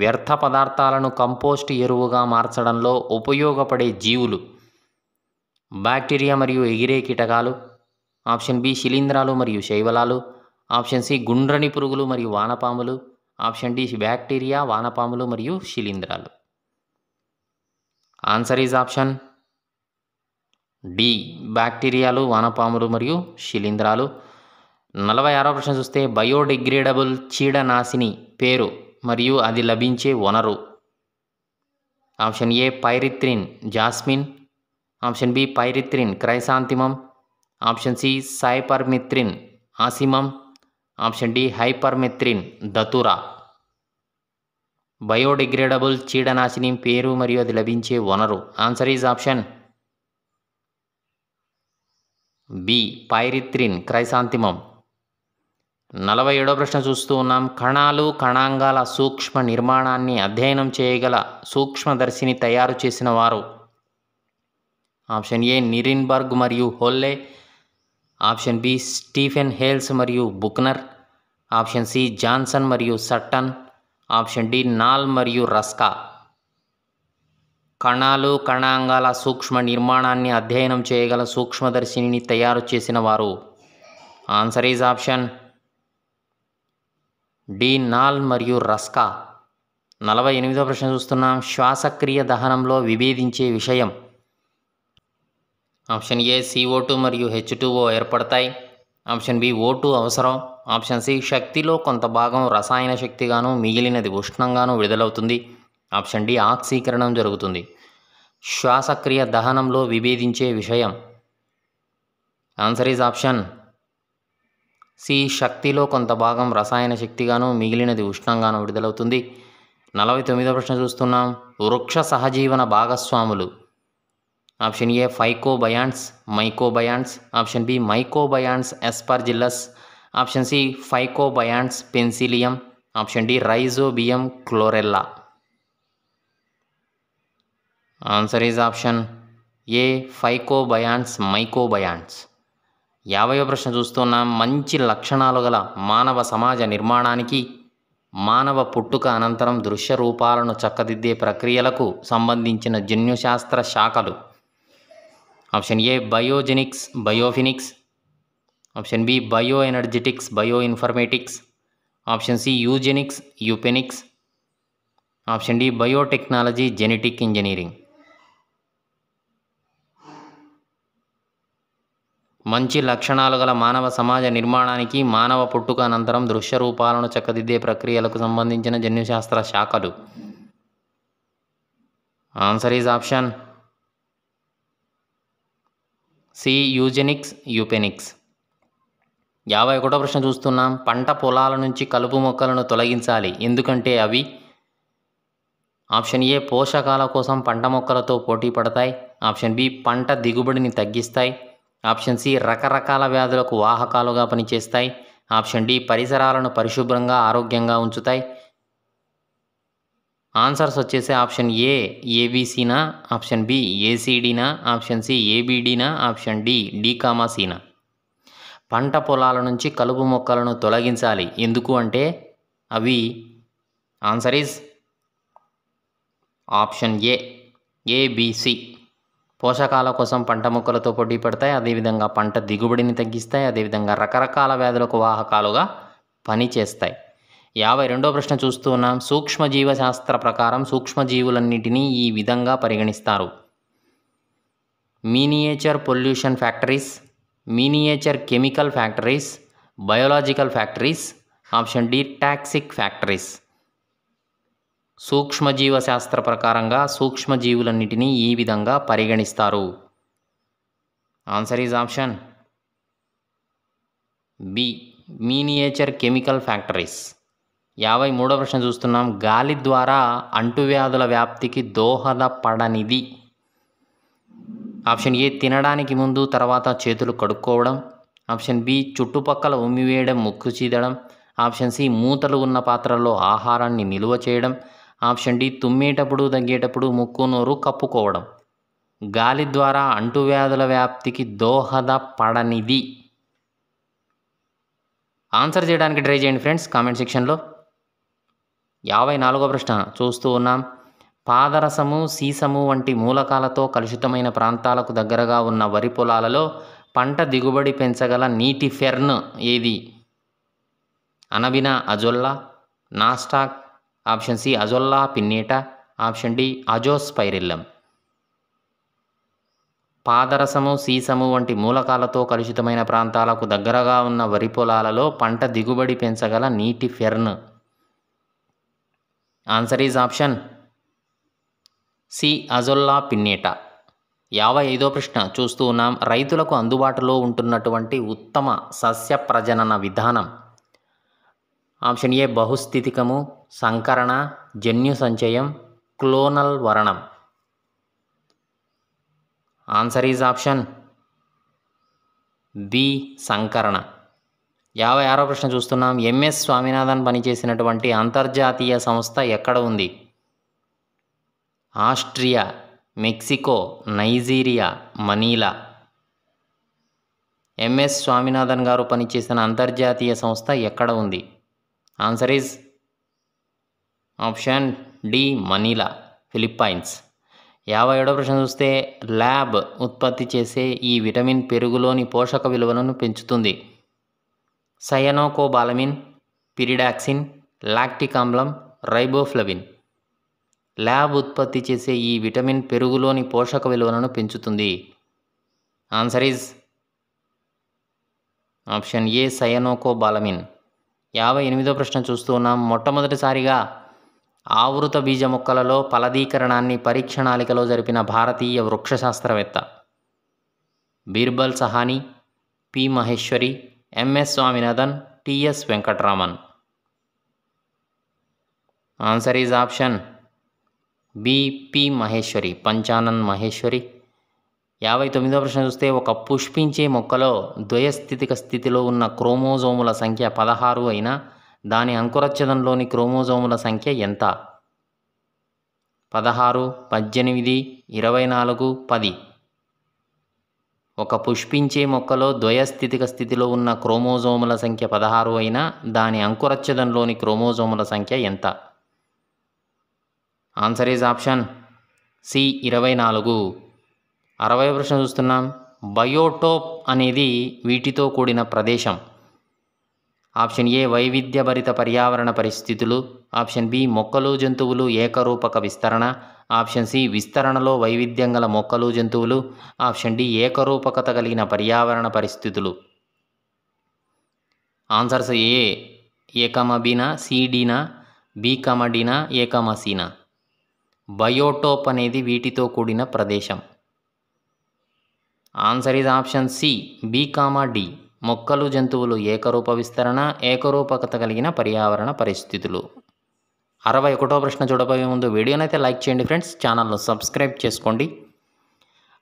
వ్యర్థ పదార్థాలను కంపోస్ట్ ఎరువుగా మార్చడంలో ఉపయోగపడే జీవులు బ్యాక్టీరియా మరియు ఎగిరే కీటకాలు ఆప్షన్ బి శిలీంధ్రాలు మరియు శైవలాలు ఆప్షన్ సి గుండ్రని పురుగులు మరియు వానపాములు ఆప్షన్ డి బ్యాక్టీరియా వానపాములు మరియు శిలీంధ్రాలు ఆన్సర్ ఈజ్ ఆప్షన్ డి బ్యాక్టీరియాలు వానపాములు మరియు శిలీంధ్రాలు నలభై ఆరో ప్రశ్న చూస్తే బయోడిగ్రేడబుల్ చీడనాశిని పేరు మరియు అది లభించే వనరు option A pyrethrin jasmine option B pyrethrin chrysanthemum option C cypermethrin ocimum option D hypermethrin datura biodegradable చీడనాశిని పేరు మరియు అది లభించే వనరు answer is option B pyrethrin chrysanthemum నలభై ఏడో ప్రశ్న చూస్తూ ఉన్నాం కణాలు కణాంగాల సూక్ష్మ నిర్మాణాన్ని అధ్యయనం చేయగల సూక్ష్మదర్శిని తయారు చేసిన వారు ఆప్షన్ ఏ నిరిన్బర్గ్ మరియు Holley option B Stephen Hales మరియు బుక్నర్ ఆప్షన్ సి జాన్సన్ మరియు సట్టన్ ఆప్షన్ డి నాల్ మరియు రస్కా కణాలు కణాంగాల సూక్ష్మ నిర్మాణాన్ని అధ్యయనం చేయగల సూక్ష్మదర్శిని తయారు చేసిన వారు answer is option D Knoll మరియు రస్కా నలభై ఎనిమిదో ప్రశ్న చూస్తున్నాం శ్వాసక్రియ దహనంలో విభేదించే విషయం ఆప్షన్ ఏ సిఓ టూ మరియు హెచ్ ఓ ఏర్పడతాయి ఆప్షన్ బి ఓ టూ అవసరం ఆప్షన్ సి శక్తిలో కొంత భాగం రసాయన శక్తిగాను మిగిలినది ఉష్ణంగాను విడుదలవుతుంది ఆప్షన్ డి ఆక్సీకరణం జరుగుతుంది శ్వాసక్రియ దహనంలో విభేదించే విషయం ఆన్సర్ ఈజ్ ఆప్షన్ సి శక్తిలో కొంత భాగం రసాయన శక్తిగాను మిగిలినది ఉష్ణంగాను విడుదలవుతుంది నలభై తొమ్మిదో ప్రశ్న చూస్తున్నాం వృక్ష సహజీవన భాగస్వాములు option A mycobionts option B mycobionts aspergillus option C bionts penicillium option D rhizobium chlorella answer is option A mycobionts యాభయో ప్రశ్న చూస్తున్నాం మంచి లక్షణాలు గల మానవ సమాజ నిర్మాణానికి మానవ పుట్టుక అనంతరం దృశ్య రూపాలను చక్కదిద్దే ప్రక్రియలకు సంబంధించిన జన్యుశాస్త్ర శాఖలు option A biogenics biophenics option B bioenergetics bioinformatics option C eugenics euphenics option D biotechnology genetic engineering మంచి లక్షణాలు గల మానవ సమాజ నిర్మాణానికి మానవ పుట్టుక అనంతరం దృశ్య రూపాలను చక్కదిద్దే ప్రక్రియలకు సంబంధించిన జన్యుశాస్త్ర శాఖలు answer is option C eugenics euphenics యాభై ఒకటో ప్రశ్న చూస్తున్నాం పంట పొలాల నుంచి కలుపు మొక్కలను తొలగించాలి ఎందుకంటే అవి ఆప్షన్ ఏ పోషకాల కోసం పంట మొక్కలతో పోటీ పడతాయి ఆప్షన్ బి పంట దిగుబడిని తగ్గిస్తాయి ఆప్షన్ సి రకరకాల వ్యాధులకు వాహకాలుగా పనిచేస్తాయి ఆప్షన్ డి పరిసరాలను పరిశుభ్రంగా ఆరోగ్యంగా ఉంచుతాయి ఆన్సర్స్ వచ్చేసి ఆప్షన్ ఏ ఏబీసీనా ఆప్షన్ బి ఏసీడీనా ఆప్షన్ సి ఏబీడీనా ఆప్షన్ డి డికామాసీనా పంట పొలాల నుంచి కలుపు మొక్కలను తొలగించాలి ఎందుకు అంటే అవి answer is option A ABC పోషకాల కోసం పంట మొక్కలతో పోటీ పడతాయి అదేవిధంగా పంట దిగుబడిని తగ్గిస్తాయి అదేవిధంగా రకరకాల వ్యాధులకు వాహకాలుగా పనిచేస్తాయి యాభై రెండో ప్రశ్న చూస్తూ ఉన్నాం సూక్ష్మజీవశాస్త్ర ప్రకారం సూక్ష్మజీవులన్నిటినీ ఈ విధంగా పరిగణిస్తారు miniature pollution factories miniature chemical factories biological factories option D toxic factories సూక్ష్మజీవశాస్త్ర ప్రకారంగా సూక్ష్మజీవులన్నిటినీ ఈ విధంగా పరిగణిస్తారు answer is option B miniature chemical factories యాభై మూడో ప్రశ్న చూస్తున్నాం గాలి ద్వారా అంటువ్యాధుల వ్యాప్తికి దోహదపడనిది ఆప్షన్ ఏ తినడానికి ముందు తర్వాత చేతులు కడుక్కోవడం ఆప్షన్ బి చుట్టుపక్కల ఉమ్మివేయడం ముక్కు చీదడం ఆప్షన్ సి మూతలు ఉన్న పాత్రలో ఆహారాన్ని నిలువ చేయడం ఆప్షన్ డి తుమ్మేటప్పుడు తగ్గేటప్పుడు ముక్కు నోరు కప్పుకోవడం గాలి ద్వారా అంటువ్యాధుల వ్యాప్తికి దోహదపడనిది ఆన్సర్ చేయడానికి ట్రై చేయండి ఫ్రెండ్స్ కామెంట్ సెక్షన్లో యాభై నాలుగో ప్రశ్న చూస్తూ ఉన్నాం పాదరసము సీసము వంటి మూలకాలతో కలుషితమైన ప్రాంతాలకు దగ్గరగా ఉన్న వరి పొలాలలో పంట దిగుబడి పెంచగల నీటి ఫెర్న్ ఏది anabaena azolla nostoc option C azolla pinnata option D azospirillum పాదరసము సీసము వంటి మూలకాలతో కలుషితమైన ప్రాంతాలకు దగ్గరగా ఉన్న వరి పొలాలలో పంట దిగుబడి పెంచగల నీటి fern answer is option C azolla pinnata యాభై ఐదో ప్రశ్న చూస్తూ ఉన్నాం రైతులకు అందుబాటులో ఉంటున్నటువంటి ఉత్తమ సస్య ప్రజనన విధానం ఆప్షన్ ఏ బహుస్థితికము సంకరణ జన్యు సంచయం క్లోనల్ వరణం ఆన్సర్ ఈజ్ ఆప్షన్ బి సంకరణ యాభై ఆరో ప్రశ్న చూస్తున్నాం ఎంఎస్ స్వామినాథన్ పనిచేసినటువంటి అంతర్జాతీయ సంస్థ ఎక్కడ ఉంది Austria Mexico Nigeria Manila MS Swaminathan గారు పనిచేసిన అంతర్జాతీయ సంస్థ ఎక్కడ ఉంది answer is option D Manila Philippines యాభై ఏడవ ప్రశ్న చూస్తే ల్యాబ్ ఉత్పత్తి చేసే ఈ విటమిన్ పెరుగులోని పోషక విలువలను పెంచుతుంది సయనోకోబాలమిన్ పిరిడాక్సిన్ లాక్టిక్ ఆమ్లం రైబోఫ్లవిన్ ల్యాబ్ ఉత్పత్తి చేసే ఈ విటమిన్ పెరుగులోని పోషక విలువలను పెంచుతుంది answer is option A cyanocobalamin యాభై ఎనిమిదో ప్రశ్న చూస్తూ ఉన్నాం మొట్టమొదటిసారిగా ఆవృత బీజ మొక్కలలో ఫలదీకరణాన్ని పరీక్షణాళికలో జరిపిన భారతీయ వృక్షశాస్త్రవేత్త Birbal Sahni P Maheshwari MS Swaminathan TS Venkatraman answer is option B P Maheshwari Panchanan Maheshwari యాభై తొమ్మిదో ప్రశ్న చూస్తే ఒక పుష్పించే మొక్కలో ద్వయస్థితిక స్థితిలో ఉన్న క్రోమోజోముల సంఖ్య పదహారు అయినా దాని అంకురచ్చదంలోని క్రోమోజోముల సంఖ్య ఎంత పదహారు పద్దెనిమిది ఇరవై నాలుగు పది ఒక పుష్పించే మొక్కలో ద్వయస్థితిక స్థితిలో ఉన్న క్రోమోజోముల సంఖ్య పదహారు అయినా దాని అంకురచ్చదంలోని క్రోమోజోముల సంఖ్య ఎంత ఆన్సర్ ఈజ్ ఆప్షన్ సి ఇరవై నాలుగు అరవై ప్రశ్న చూస్తున్నాం బయోటోప్ అనేది వీటితో కూడిన ప్రదేశం ఆప్షన్ ఏ వైవిధ్యభరిత పర్యావరణ పరిస్థితులు ఆప్షన్ బి మొక్కలు జంతువులు ఏకరూపక విస్తరణ ఆప్షన్ సి విస్తరణలో వైవిధ్యం గల మొక్కలు జంతువులు ఆప్షన్ డి ఏకరూపకత కలిగిన పర్యావరణ పరిస్థితులు ఆన్సర్స్ ఏ ఏకమ బీనా సిడీనా బి కమ డీనా ఏకమ సీనా బయోటోప్ అనేది వీటితో కూడిన ప్రదేశం answer is option C B comma D మొక్కలు జంతువులు ఏకరూప విస్తరణ ఏకరూపకత కలిగిన పర్యావరణ పరిస్థితులు అరవై ఒకటో ప్రశ్న చూడబోయే ముందు వీడియోనైతే లైక్ చేయండి ఫ్రెండ్స్ ఛానల్ను సబ్స్క్రైబ్ చేసుకోండి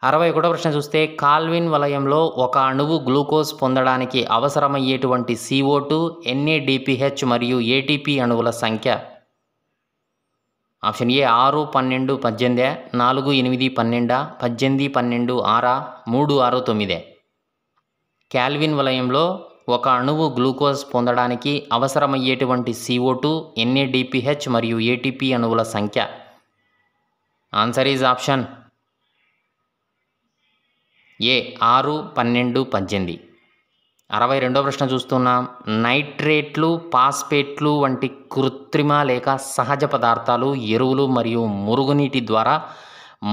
అరవై ఒకటో ప్రశ్న చూస్తే కాల్విన్ వలయంలో ఒక అణువు గ్లూకోజ్ పొందడానికి అవసరమయ్యేటువంటి సిఓ టూ ఎన్ఏడిపిహెచ్ మరియు ఏటీపీ అణువుల సంఖ్య ఆప్షన్ ఏ ఆరు పన్నెండు పద్దెనిమిదే నాలుగు ఎనిమిది పన్నెండా పద్దెనిమిది పన్నెండు ఆరా మూడు ఆరు తొమ్మిదే క్యాల్విన్ వలయంలో ఒక అణువు గ్లూకోజ్ పొందడానికి అవసరమయ్యేటువంటి సిఓ టూ ఎన్ఏడిపిహెచ్ మరియు ఏటీపీ అణువుల సంఖ్య ఆన్సర్ ఈజ్ ఆప్షన్ ఏ ఆరు పన్నెండు పద్దెనిమిది అరవై రెండో ప్రశ్న చూస్తున్నాం నైట్రేట్లు పాస్పేట్లు వంటి కృత్రిమ లేక సహజ పదార్థాలు ఎరువులు మరియు మురుగునీటి ద్వారా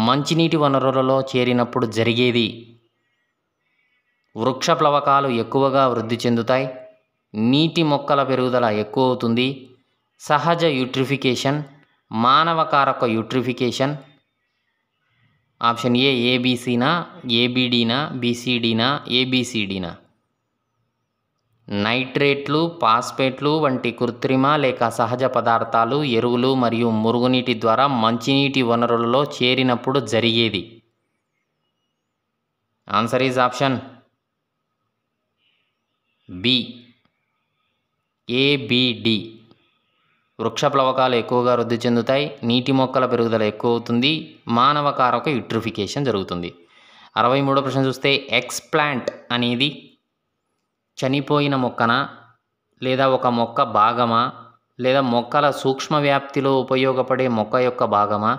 మంచినీటి వనరులలో చేరినప్పుడు జరిగేది వృక్ష ప్లవకాలు ఎక్కువగా వృద్ధి చెందుతాయి నీటి మొక్కల పెరుగుదల ఎక్కువ అవుతుంది సహజ యూట్రిఫికేషన్ మానవకారక యూట్రిఫికేషన్ ఆప్షన్ ఏ ఏబీసీనా ఏబీడీనా బీసీడీనా ఏబీసీడీనా నైట్రేట్లు పాస్పేట్లు వంటి కృత్రిమ లేక సహజ పదార్థాలు ఎరువులు మరియు మురుగునీటి ద్వారా మంచినీటి వనరులలో చేరినప్పుడు జరిగేది answer is option B ABD వృక్ష ప్లవకాలు ఎక్కువగా వృద్ధి చెందుతాయి నీటి మొక్కల పెరుగుదల ఎక్కువ అవుతుంది మానవ కారక ఇట్రిఫికేషన్ జరుగుతుంది అరవై మూడో ప్రశ్న చూస్తే ఎక్స్ప్లాంట్ అనేది చనిపోయిన మొక్కన లేదా ఒక మొక్క భాగమా లేదా మొక్కల సూక్ష్మ వ్యాప్తిలో ఉపయోగపడే మొక్క యొక్క భాగమా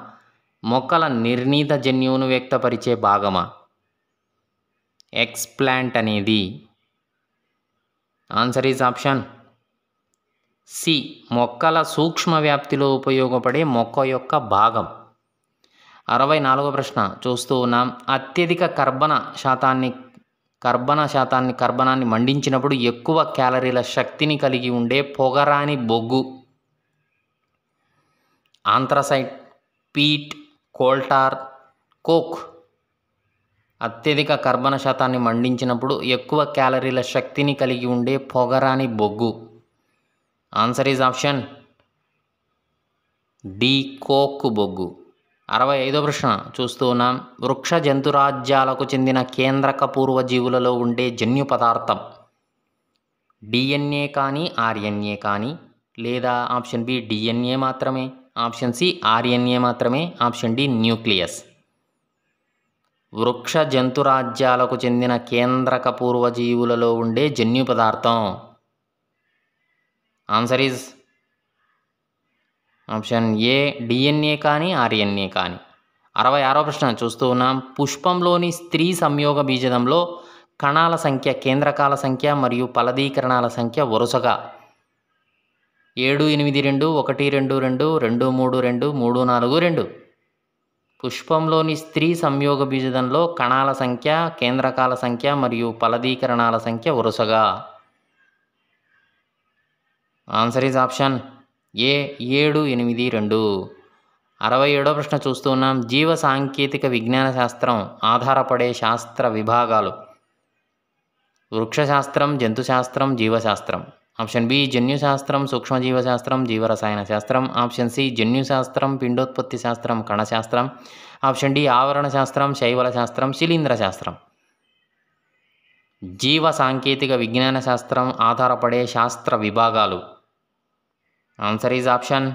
మొక్కల నిర్ణీత జన్యువును వ్యక్తపరిచే భాగమా ఎక్స్ప్లాంట్ అనేది ఆన్సర్ ఈజ్ ఆప్షన్ సి మొక్కల సూక్ష్మ వ్యాప్తిలో ఉపయోగపడే మొక్క యొక్క భాగం అరవై నాలుగో ప్రశ్న చూస్తూ ఉన్నాం అత్యధిక కర్బన శాతాన్ని కర్బన శాతాన్ని కర్బనాన్ని మండించినప్పుడు ఎక్కువ క్యాలరీల శక్తిని కలిగి ఉండే పొగరాని బొగ్గు ఆంథ్రసైట్ పీట్ కోల్టార్ కోక్ అత్యధిక కర్బన శాతాన్ని మండించినప్పుడు ఎక్కువ క్యాలరీల శక్తిని కలిగి ఉండే పొగరాని బొగ్గు answer is option D coke బొగ్గు అరవై ఐదో ప్రశ్న చూస్తూ ఉన్నాం వృక్ష జంతురాజ్యాలకు చెందిన కేంద్రక పూర్వజీవులలో ఉండే జన్యు పదార్థం డిఎన్ఏ కానీ ఆర్ఎన్ఏ కానీ లేదా ఆప్షన్ బి డిఎన్ఏ మాత్రమే ఆప్షన్ సి ఆర్ఎన్ఏ మాత్రమే ఆప్షన్ డి న్యూక్లియస్ వృక్ష జంతురాజ్యాలకు చెందిన కేంద్రక పూర్వజీవులలో ఉండే జన్యు పదార్థం answer is option A DNA కానీ ఆర్ఎన్ఏ కానీ అరవై ఆరో ప్రశ్న చూస్తూ ఉన్నాం పుష్పంలోని స్త్రీ సంయోగ బీజదంలో కణాల సంఖ్య కేంద్రకాల సంఖ్య మరియు ఫలదీకరణాల సంఖ్య వరుసగా ఏడు ఎనిమిది రెండు ఒకటి రెండు రెండు రెండు మూడు రెండు మూడు నాలుగు రెండు పుష్పంలోని స్త్రీ సంయోగ బీజదంలో కణాల సంఖ్య కేంద్రకాల సంఖ్య మరియు ఫలదీకరణాల సంఖ్య వరుసగా ఆన్సర్ ఈజ్ ఆప్షన్ ఏ ఏడు ఎనిమిది రెండు అరవై ఏడో ప్రశ్న చూస్తున్నాం జీవ సాంకేతిక విజ్ఞాన శాస్త్రం ఆధారపడే శాస్త్ర విభాగాలు వృక్షశాస్త్రం జంతుశాస్త్రం జీవశాస్త్రం ఆప్షన్ బి జన్యుశాస్త్రం సూక్ష్మజీవశాస్త్రం జీవరసాయన శాస్త్రం ఆప్షన్ సి జన్యుశాస్త్రం పిండోత్పత్తి శాస్త్రం కణశాస్త్రం ఆప్షన్ డి ఆవరణ శాస్త్రం శైవల శాస్త్రం శిలీంద్ర శాస్త్రం జీవ సాంకేతిక విజ్ఞాన శాస్త్రం ఆధారపడే శాస్త్ర విభాగాలు ఆన్సర్ ఈజ్ ఆప్షన్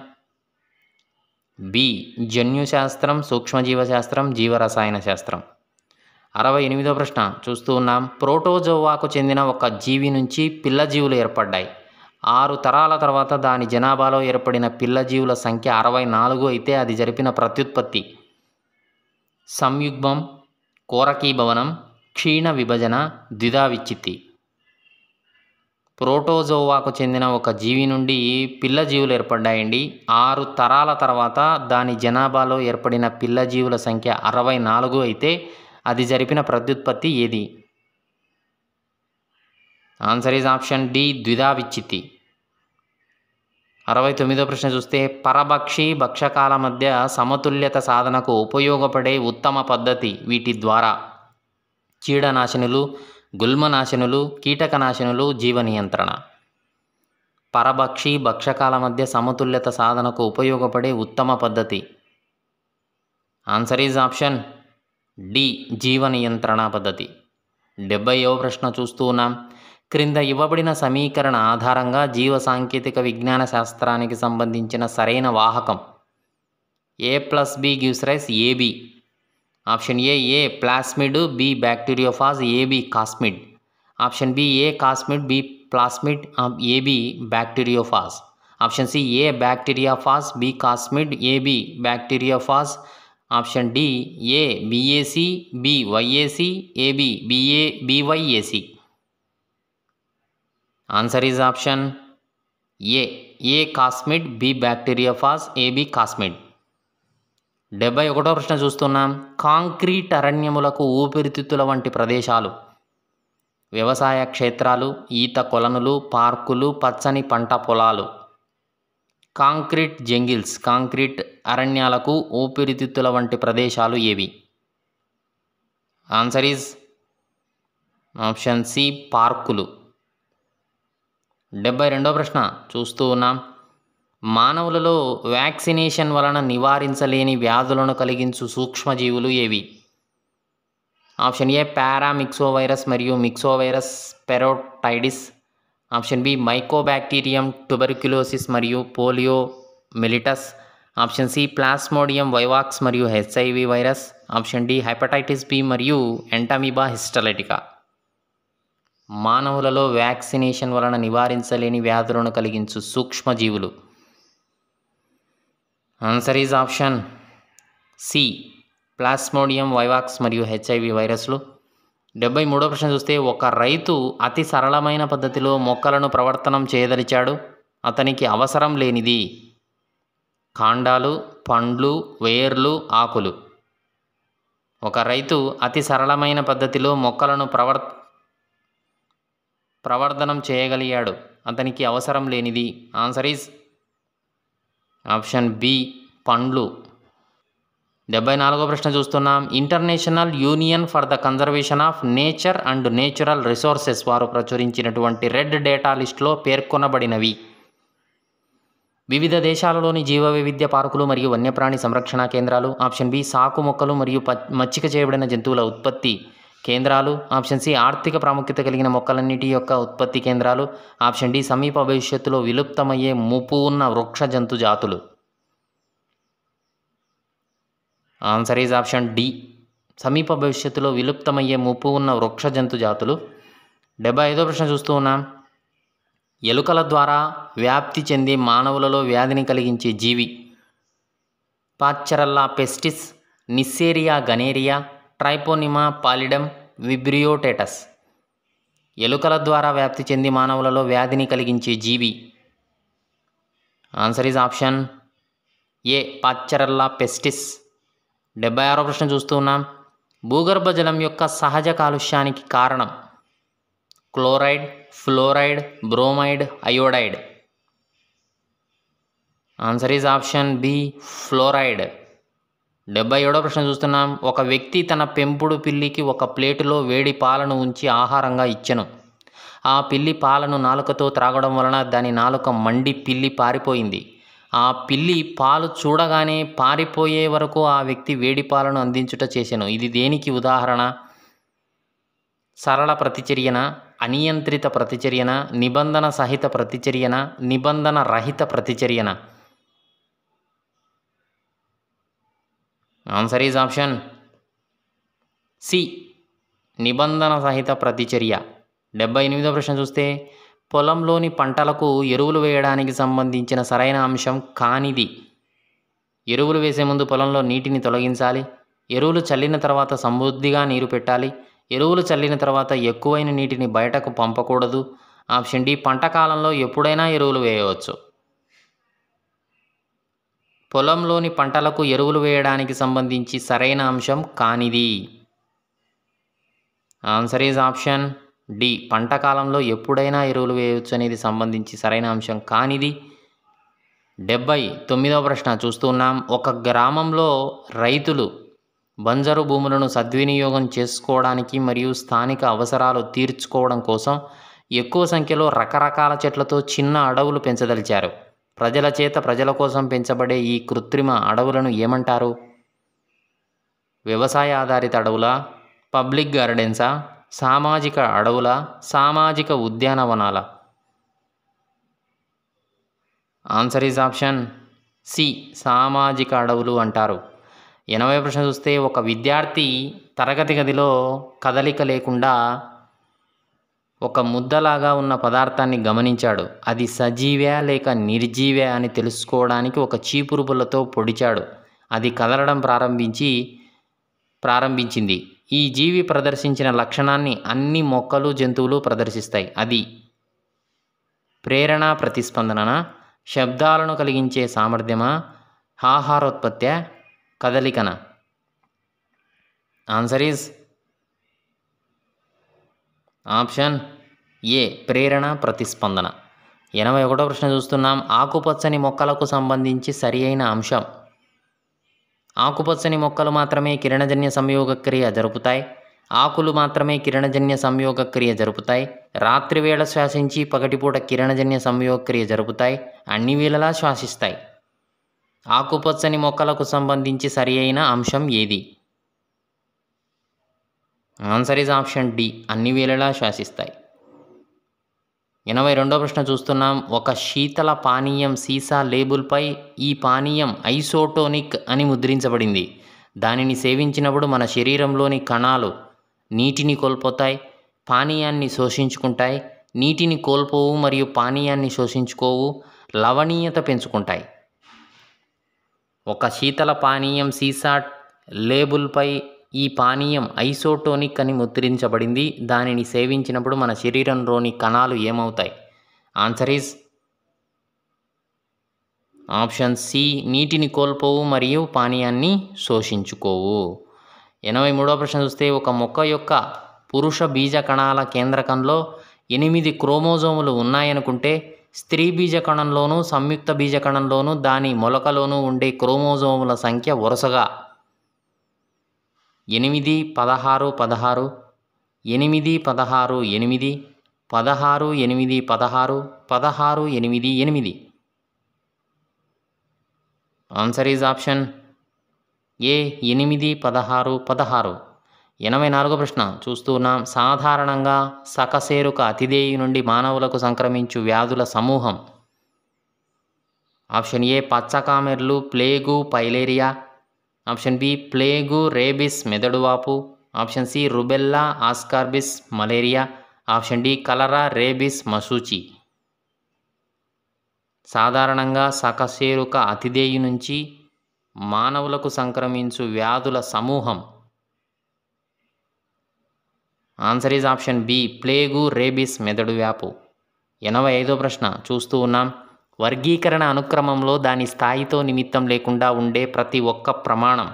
బి జన్యుశాస్త్రం సూక్ష్మజీవశాస్త్రం జీవరసాయన శాస్త్రం అరవై ఎనిమిదో ప్రశ్న చూస్తూ ఉన్నాం ప్రోటోజోవాకు చెందిన ఒక జీవి నుంచి పిల్ల జీవులు ఏర్పడ్డాయి ఆరు తరాల తర్వాత దాని జనాభాలో ఏర్పడిన పిల్ల జీవుల సంఖ్య అరవై నాలుగు అయితే అది జరిపిన ప్రత్యుత్పత్తి సంయుగ్మం కోరకీభవనం క్షీణ విభజన ద్విధావిచ్చిత్తి ప్రోటోజోవాకు చెందిన ఒక జీవి నుండి పిల్ల జీవులు ఏర్పడ్డాయండి ఆరు తరాల తర్వాత దాని జనాభాలో ఏర్పడిన పిల్ల జీవుల సంఖ్య అరవై నాలుగు అయితే అది జరిపిన ప్రత్యుత్పత్తి ఏది ఆన్సర్ ఈజ్ ఆప్షన్ డి ద్విధా విచ్చితి అరవై తొమ్మిదో ప్రశ్న చూస్తే పరభక్షి భక్షకాల మధ్య సమతుల్యత సాధనకు ఉపయోగపడే ఉత్తమ పద్ధతి వీటి ద్వారా చీడనాశనులు గుల్మనాశనులు కీటకనాశనులు జీవ నియంత్రణ పరభక్షి భక్షకాల మధ్య సమతుల్యత సాధనకు ఉపయోగపడే ఉత్తమ పద్ధతి ఆన్సర్ ఈజ్ ఆప్షన్ డి జీవ నియంత్రణ పద్ధతి డెబ్బైవ ప్రశ్న చూస్తూ ఉన్నాం క్రింద ఇవ్వబడిన సమీకరణ ఆధారంగా జీవ సాంకేతిక విజ్ఞాన శాస్త్రానికి సంబంధించిన సరైన వాహకం A plus B gives rise AB option A A plasmid B bacteriophage AB cosmid option B A cosmid B plasmid AB bacteriophage option C A bacteriophage B cosmid AB bacteriophage option D A BAC B YAC AB BA BYAC answer is option A A cosmid B phage AB cosmid డెబ్బై ఒకటో ప్రశ్న చూస్తున్నాం concrete అరణ్యములకు ఊపిరితిత్తుల వంటి ప్రదేశాలు వ్యవసాయ క్షేత్రాలు ఈత కొలనులు పార్కులు పచ్చని పంట పొలాలు కాంక్రీట్ జంగిల్స్ కాంక్రీట్ అరణ్యాలకు ఊపిరితిత్తుల వంటి ప్రదేశాలు ఏవి ఆన్సర్ ఈజ్ ఆప్షన్ సి పార్కులు డెబ్బై రెండో ప్రశ్న చూస్తూ ఉన్నాం మానవులలో వ్యాక్సినేషన్ వలన నివారించలేని వ్యాధులను కలిగించు సూక్ష్మజీవులు ఏవి ఆప్షన్ ఏ పారా మిక్సోవైరస్ మరియు myxovirus parotitis option B mycobacterium tuberculosis మరియు poliomyelitis option C plasmodium vivax మరియు HIV virus option D hepatitis B మరియు ఎంటమీబా హిస్టలెటికా మానవులలో వ్యాక్సినేషన్ వలన నివారించలేని వ్యాధులను కలిగించు సూక్ష్మజీవులు answer is option C plasmodium vivax మరియు హెచ్ఐవి వైరస్లు డెబ్బై మూడో ప్రశ్న చూస్తే ఒక రైతు అతి సరళమైన పద్ధతిలో మొక్కలను ప్రవర్తనం చేయదలిచాడు అతనికి అవసరం లేనిది కాండాలు పండ్లు వేర్లు ఆకులు ఒక రైతు అతి సరళమైన పద్ధతిలో మొక్కలను ప్రవర్ ప్రవర్ధనం చేయగలిగాడు అతనికి అవసరం లేనిది ఆన్సర్ ఈజ్ ఆప్షన్ బి పండ్లు డెబ్బై నాలుగో ప్రశ్న చూస్తున్నాం International Union for the Conservation of Nature and Natural Resources వారు ప్రచురించినటువంటి రెడ్ డేటా లిస్టులో పేర్కొనబడినవి వివిధ దేశాలలోని జీవ వైవిధ్య పార్కులు మరియు వన్యప్రాణి సంరక్షణ కేంద్రాలు ఆప్షన్ బి సాకు మొక్కలు మరియు మచ్చిక చేయబడిన జంతువుల ఉత్పత్తి కేంద్రాలు ఆప్షన్ సి ఆర్థిక ప్రాముఖ్యత కలిగిన మొక్కలన్నిటి యొక్క ఉత్పత్తి కేంద్రాలు ఆప్షన్ డి సమీప భవిష్యత్తులో విలుప్తమయ్యే ముప్పు ఉన్న వృక్ష జంతు జాతులు ఆన్సర్ ఈజ్ ఆప్షన్ డి సమీప భవిష్యత్తులో విలుప్తమయ్యే ముప్పు ఉన్న వృక్ష జంతు జాతులు డెబ్బై ఐదో ప్రశ్న చూస్తూ ఉన్నాం ఎలుకల ద్వారా వ్యాప్తి చెంది మానవులలో వ్యాధిని కలిగించే జీవి పాచ్చరల్లా పెస్టిస్ నిస్సేరియా గనేరియా ట్రైపోనిమా పాలిడమ్ విబ్రియోటేటస్ ఎలుకల ద్వారా వ్యాప్తి చెంది మానవులలో వ్యాధిని కలిగించే జీవి answer is option A pasteurella pestis డెబ్బై ఆరో ప్రశ్న చూస్తూ ఉన్నాం భూగర్భ జలం యొక్క సహజ కాలుష్యానికి కారణం chloride fluoride bromide iodide answer is option B fluoride డెబ్బై ఏడో ప్రశ్న చూస్తున్నాం ఒక వ్యక్తి తన పెంపుడు పిల్లికి ఒక ప్లేటులో వేడి పాలను ఉంచి ఆహారంగా ఇచ్చెను ఆ పిల్లి పాలను నాలుకతో త్రాగడం వలన దాని నాలుక మండి పిల్లి పారిపోయింది ఆ పిల్లి పాలు చూడగానే పారిపోయే వరకు ఆ వ్యక్తి వేడి పాలను అందించుట చేశాను ఇది దేనికి ఉదాహరణ సరళ ప్రతిచర్యన అనియంత్రిత ప్రతిచర్యన నిబంధన సహిత ప్రతిచర్యన నిబంధన రహిత ప్రతిచర్యన ఆన్సర్ ఈజ్ ఆప్షన్ సి నిబంధన సహిత ప్రతిచర్య డెబ్బై ఎనిమిదో ప్రశ్న చూస్తే పొలంలోని పంటలకు ఎరువులు వేయడానికి సంబంధించిన సరైన అంశం కానిది ఎరువులు వేసే ముందు పొలంలో నీటిని తొలగించాలి ఎరువులు చల్లిన తర్వాత సమృద్ధిగా నీరు పెట్టాలి ఎరువులు చల్లిన తర్వాత ఎక్కువైన నీటిని బయటకు పంపకూడదు ఆప్షన్ డి పంట కాలంలో ఎప్పుడైనా ఎరువులు వేయవచ్చు పొలంలోని పంటలకు ఎరువులు వేయడానికి సంబంధించి సరైన అంశం కానిది ఆన్సర్ ఈజ్ ఆప్షన్ డి పంట కాలంలో ఎప్పుడైనా ఎరువులు వేయవచ్చు అనేది సంబంధించి సరైన అంశం కానిది డెబ్బై తొమ్మిదవ ప్రశ్న చూస్తున్నాం ఒక గ్రామంలో రైతులు బంజరు భూములను సద్వినియోగం చేసుకోవడానికి మరియు స్థానిక అవసరాలు తీర్చుకోవడం కోసం ఎక్కువ సంఖ్యలో రకరకాల చెట్లతో చిన్న అడవులు పెంచదలిచారు ప్రజల చేత ప్రజల కోసం పెంచబడే ఈ కృత్రిమ అడవులను ఏమంటారు వ్యవసాయ ఆధారిత అడవుల పబ్లిక్ గార్డెన్సా సామాజిక అడవుల సామాజిక ఉద్యానవనాల ఆన్సర్ ఈజ్ ఆప్షన్ సి సామాజిక అడవులు అంటారు ఎనభై ప్రశ్న చూస్తే ఒక విద్యార్థి తరగతి గదిలో కదలిక లేకుండా ఒక ముద్దలాగా ఉన్న పదార్థాన్ని గమనించాడు అది సజీవే లేక నిర్జీవే అని తెలుసుకోవడానికి ఒక చీపురు పొడిచాడు అది కదలడం ప్రారంభించి ప్రారంభించింది ఈ జీవి ప్రదర్శించిన లక్షణాన్ని అన్ని మొక్కలు జంతువులు ప్రదర్శిస్తాయి అది ప్రేరణ ప్రతిస్పందన శబ్దాలను కలిగించే సామర్థ్యమా ఆహారోత్పత్తి కదలికన ఆన్సర్ ఈజ్ ఆప్షన్ ఏ ప్రేరణ ప్రతిస్పందన ఎనభై ఒకటో ప్రశ్న చూస్తున్నాం ఆకుపచ్చని మొక్కలకు సంబంధించి సరి అయిన అంశం ఆకుపచ్చని మొక్కలు మాత్రమే కిరణజన్య సంయోగ క్రియ జరుపుతాయి ఆకులు మాత్రమే కిరణజన్య సంయోగ క్రియ జరుపుతాయి రాత్రివేళ శ్వాసించి పగటిపూట కిరణజన్య సంయోగ క్రియ జరుపుతాయి అన్ని వేళలా శ్వాసిస్తాయి ఆకుపచ్చని మొక్కలకు సంబంధించి సరి అయిన అంశం ఏది ఆన్సర్ ఇస్ ఆప్షన్ డి అన్ని వేళలా శ్వాసిస్తాయి ఎనభై రెండో ప్రశ్న చూస్తున్నాం ఒక శీతల పానీయం సీసా లేబుల్పై ఈ పానీయం ఐసోటోనిక్ అని ముద్రించబడింది దానిని సేవించినప్పుడు మన శరీరంలోని కణాలు నీటిని కోల్పోతాయి పానీయాన్ని శోషించుకుంటాయి నీటిని కోల్పోవు మరియు పానీయాన్ని శోషించుకోవు లవణీయత పెంచుకుంటాయి ఒక శీతల పానీయం సీసాట్ లేబుల్పై ఈ పానీయం ఐసోటోనిక్ అని ముద్రించబడింది దానిని సేవించినప్పుడు మన శరీరంలోని కణాలు ఏమవుతాయి ఆన్సర్ ఈజ్ ఆప్షన్ సి నీటిని కోల్పోవు మరియు పానీయాన్ని శోషించుకోవు ఎనభై మూడవ ప్రశ్న చూస్తే ఒక మొక్క యొక్క పురుష బీజ కణాల కేంద్రకంలో ఎనిమిది క్రోమోజోములు ఉన్నాయనుకుంటే స్త్రీ బీజకణంలోనూ సంయుక్త బీజకణంలోనూ దాని మొలకలోనూ ఉండే క్రోమోజోముల సంఖ్య వరుసగా ఎనిమిది పదహారు పదహారు ఎనిమిది పదహారు ఎనిమిది పదహారు ఎనిమిది పదహారు పదహారు ఎనిమిది ఎనిమిది ఆన్సర్ ఈజ్ ఆప్షన్ ఏ ఎనిమిది పదహారు పదహారు ఎనభై నాలుగో ప్రశ్న చూస్తున్నాం సాధారణంగా సకసేరుక అతిదేయి నుండి మానవులకు సంక్రమించు వ్యాధుల సమూహం ఆప్షన్ ఏ పచ్చకామెర్లు plague filaria option B plague rabies మెదడువాపు option C rubella ascaris malaria option D cholera rabies మసూచి సాధారణంగా సకసేరుక అతిదేయి నుంచి మానవులకు సంక్రమించు వ్యాధుల సమూహం answer is option B plague rabies మెదడు వ్యాపు ఎనభై ఐదో ప్రశ్న చూస్తూ ఉన్నాం వర్గీకరణ అనుక్రమంలో దాని స్థాయితో నిమిత్తం లేకుండా ఉండే ప్రతి ఒక్క ప్రమాణం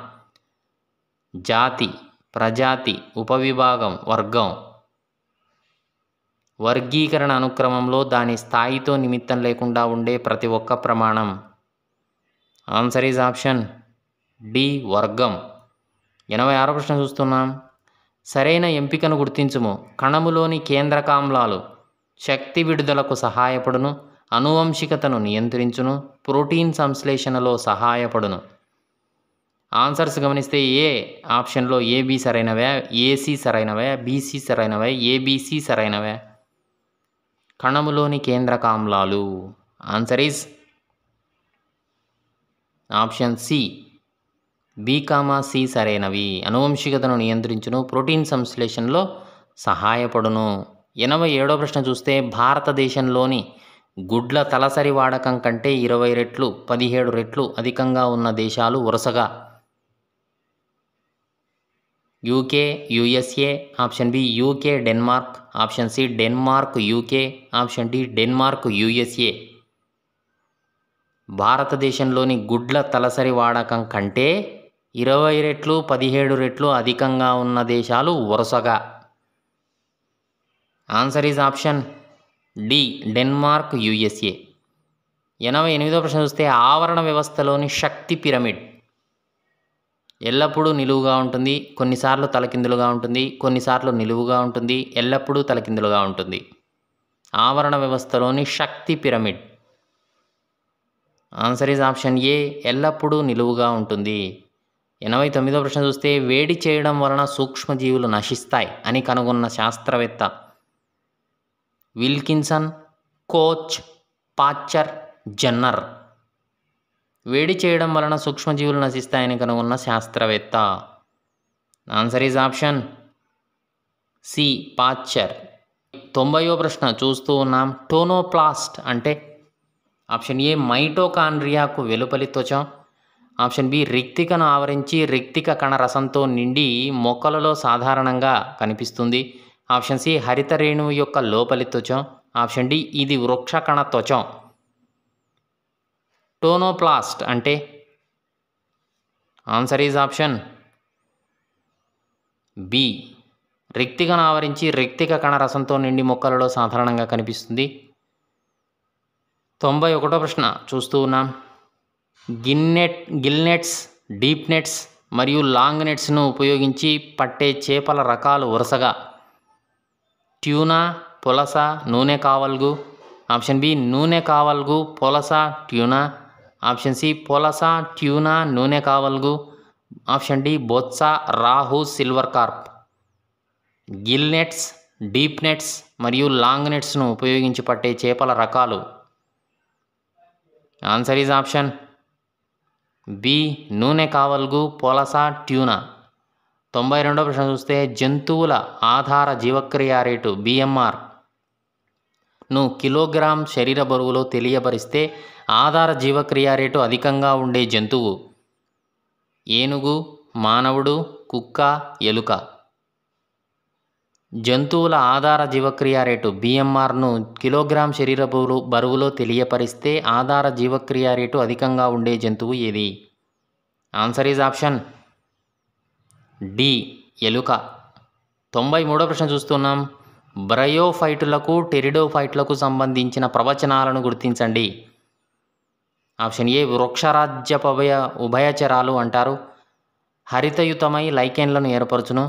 జాతి ప్రజాతి ఉపవిభాగం వర్గం వర్గీకరణ అనుక్రమంలో దాని స్థాయితో నిమిత్తం లేకుండా ఉండే ప్రతి ఒక్క ప్రమాణం ఆన్సర్ ఈజ్ ఆప్షన్ డి వర్గం ఎనభై ఆరో ప్రశ్న చూస్తున్నాం సరైన ఎంపికను గుర్తించుము కణములోని కేంద్రకామ్లాలు శక్తి విడుదలకు సహాయపడును అనువంశికతను నియంత్రించును ప్రోటీన్ సంశ్లేషణలో సహాయపడును ఆన్సర్స్ గమనిస్తే ఏ ఆప్షన్లో ఏబి సరైనవే ఏసీ సరైనవే బీసీ సరైనవే ఏబీసీ సరైనవే కణములోని కేంద్రకామ్లాలు answer is option C B comma C సరైనవి అనువంశికతను నియంత్రించును ప్రోటీన్ సంశ్లేషణలో సహాయపడును ఎనభై ఏడో ప్రశ్న చూస్తే భారతదేశంలోని గుడ్ల తలసరి వాడకం కంటే ఇరవై రెట్లు పదిహేడు రెట్లు అధికంగా ఉన్న దేశాలు వరుసగా UK USA option B UK Denmark option C Denmark UK option D Denmark USA భారతదేశంలోని గుడ్ల తలసరి వాడకం కంటే ఇరవై రెట్లు పదిహేడు రెట్లు అధికంగా ఉన్న దేశాలు వరుసగా answer is option D Denmark USA ఎనభై ఎనిమిదో ప్రశ్న చూస్తే ఆవరణ వ్యవస్థలోని శక్తి పిరమిడ్ ఎల్లప్పుడూ నిలువుగా ఉంటుంది కొన్నిసార్లు తలకిందులుగా ఉంటుంది కొన్నిసార్లు నిలువుగా ఉంటుంది ఎల్లప్పుడూ తలకిందులుగా ఉంటుంది ఆవరణ వ్యవస్థలోని శక్తి pyramid answer is option A ఎల్లప్పుడూ నిలువుగా ఉంటుంది ఎనభై తొమ్మిదో ప్రశ్న చూస్తే వేడి చేయడం వలన సూక్ష్మజీవులు నశిస్తాయి అని కనుగొన్న శాస్త్రవేత్త విల్కిన్సన్ కోచ్ పాచర్ జన్నర్ వేడి చేయడం వలన సూక్ష్మజీవులు నశిస్తాయని కనుగొన్న శాస్త్రవేత్త answer is option C Pasteur తొంభయో ప్రశ్న చూస్తూ ఉన్నాం టోనోప్లాస్ట్ అంటే ఆప్షన్ ఏ మైటోకాండ్రియాకు వెలుపలి త్వచం ఆప్షన్ బి రిక్తికను ఆవరించి రిక్తిక కణరసంతో నిండి మొక్కలలో సాధారణంగా కనిపిస్తుంది ఆప్షన్ సి హరిత రేణువు యొక్క లోపలి త్వచం ఆప్షన్ డి ఇది వృక్ష కణ త్వచం టోనోప్లాస్ట్ అంటే ఆన్సర్ ఈజ్ ఆప్షన్ బి రిక్తికను ఆవరించి రిక్తిక కణరసంతో నిండి మొక్కలలో సాధారణంగా కనిపిస్తుంది తొంభై ఒకటో ప్రశ్న చూస్తూ ఉన్నాం గిన్నెట్ గిల్నెట్స్ డీప్ నెట్స్ మరియు లాంగ్ నెట్స్ను ఉపయోగించి పట్టే చేపల రకాలు వరుసగా ట్యూనా పులస నూనె కావల్గు ఆప్షన్ బి నూనె కావల్గు పులస ట్యూనా ఆప్షన్ సి పులస ట్యూనా నూనె కావల్గు ఆప్షన్ డి బొత్స రాహు silver carp gill nets deep nets మరియు లాంగ్ నెట్స్ను ఉపయోగించి పట్టే చేపల రకాలు ఆన్సర్ ఈజ్ ఆప్షన్ బి నూనె కావల్గు పొలస ట్యూనా తొంభై రెండో ప్రశ్న చూస్తే జంతువుల ఆధార జీవక్రియ రేటు బిఎంఆర్ ను కిలోగ్రామ్ శరీర బరువులో తెలియబరిస్తే ఆధార జీవక్రియ రేటు అధికంగా ఉండే జంతువు ఏనుగు మానవుడు కుక్క ఎలుక జంతువుల ఆధార జీవక్రియ రేటు బిఎంఆర్ను కిలోగ్రామ్ శరీర బరువులో తెలియపరిస్తే ఆధార జీవక్రియ రేటు అధికంగా ఉండే జంతువు ఏది ఆన్సర్ ఈజ్ ఆప్షన్ డి ఎలుక తొంభై మూడో ప్రశ్న చూస్తున్నాం బ్రయోఫైట్లకు టెరిడోఫైట్లకు సంబంధించిన ప్రవచనాలను గుర్తించండి ఆప్షన్ ఏ వృక్షరాజ్యపభయ ఉభయచరాలు అంటారు హరితయుతమై లైకెన్లను ఏర్పరచును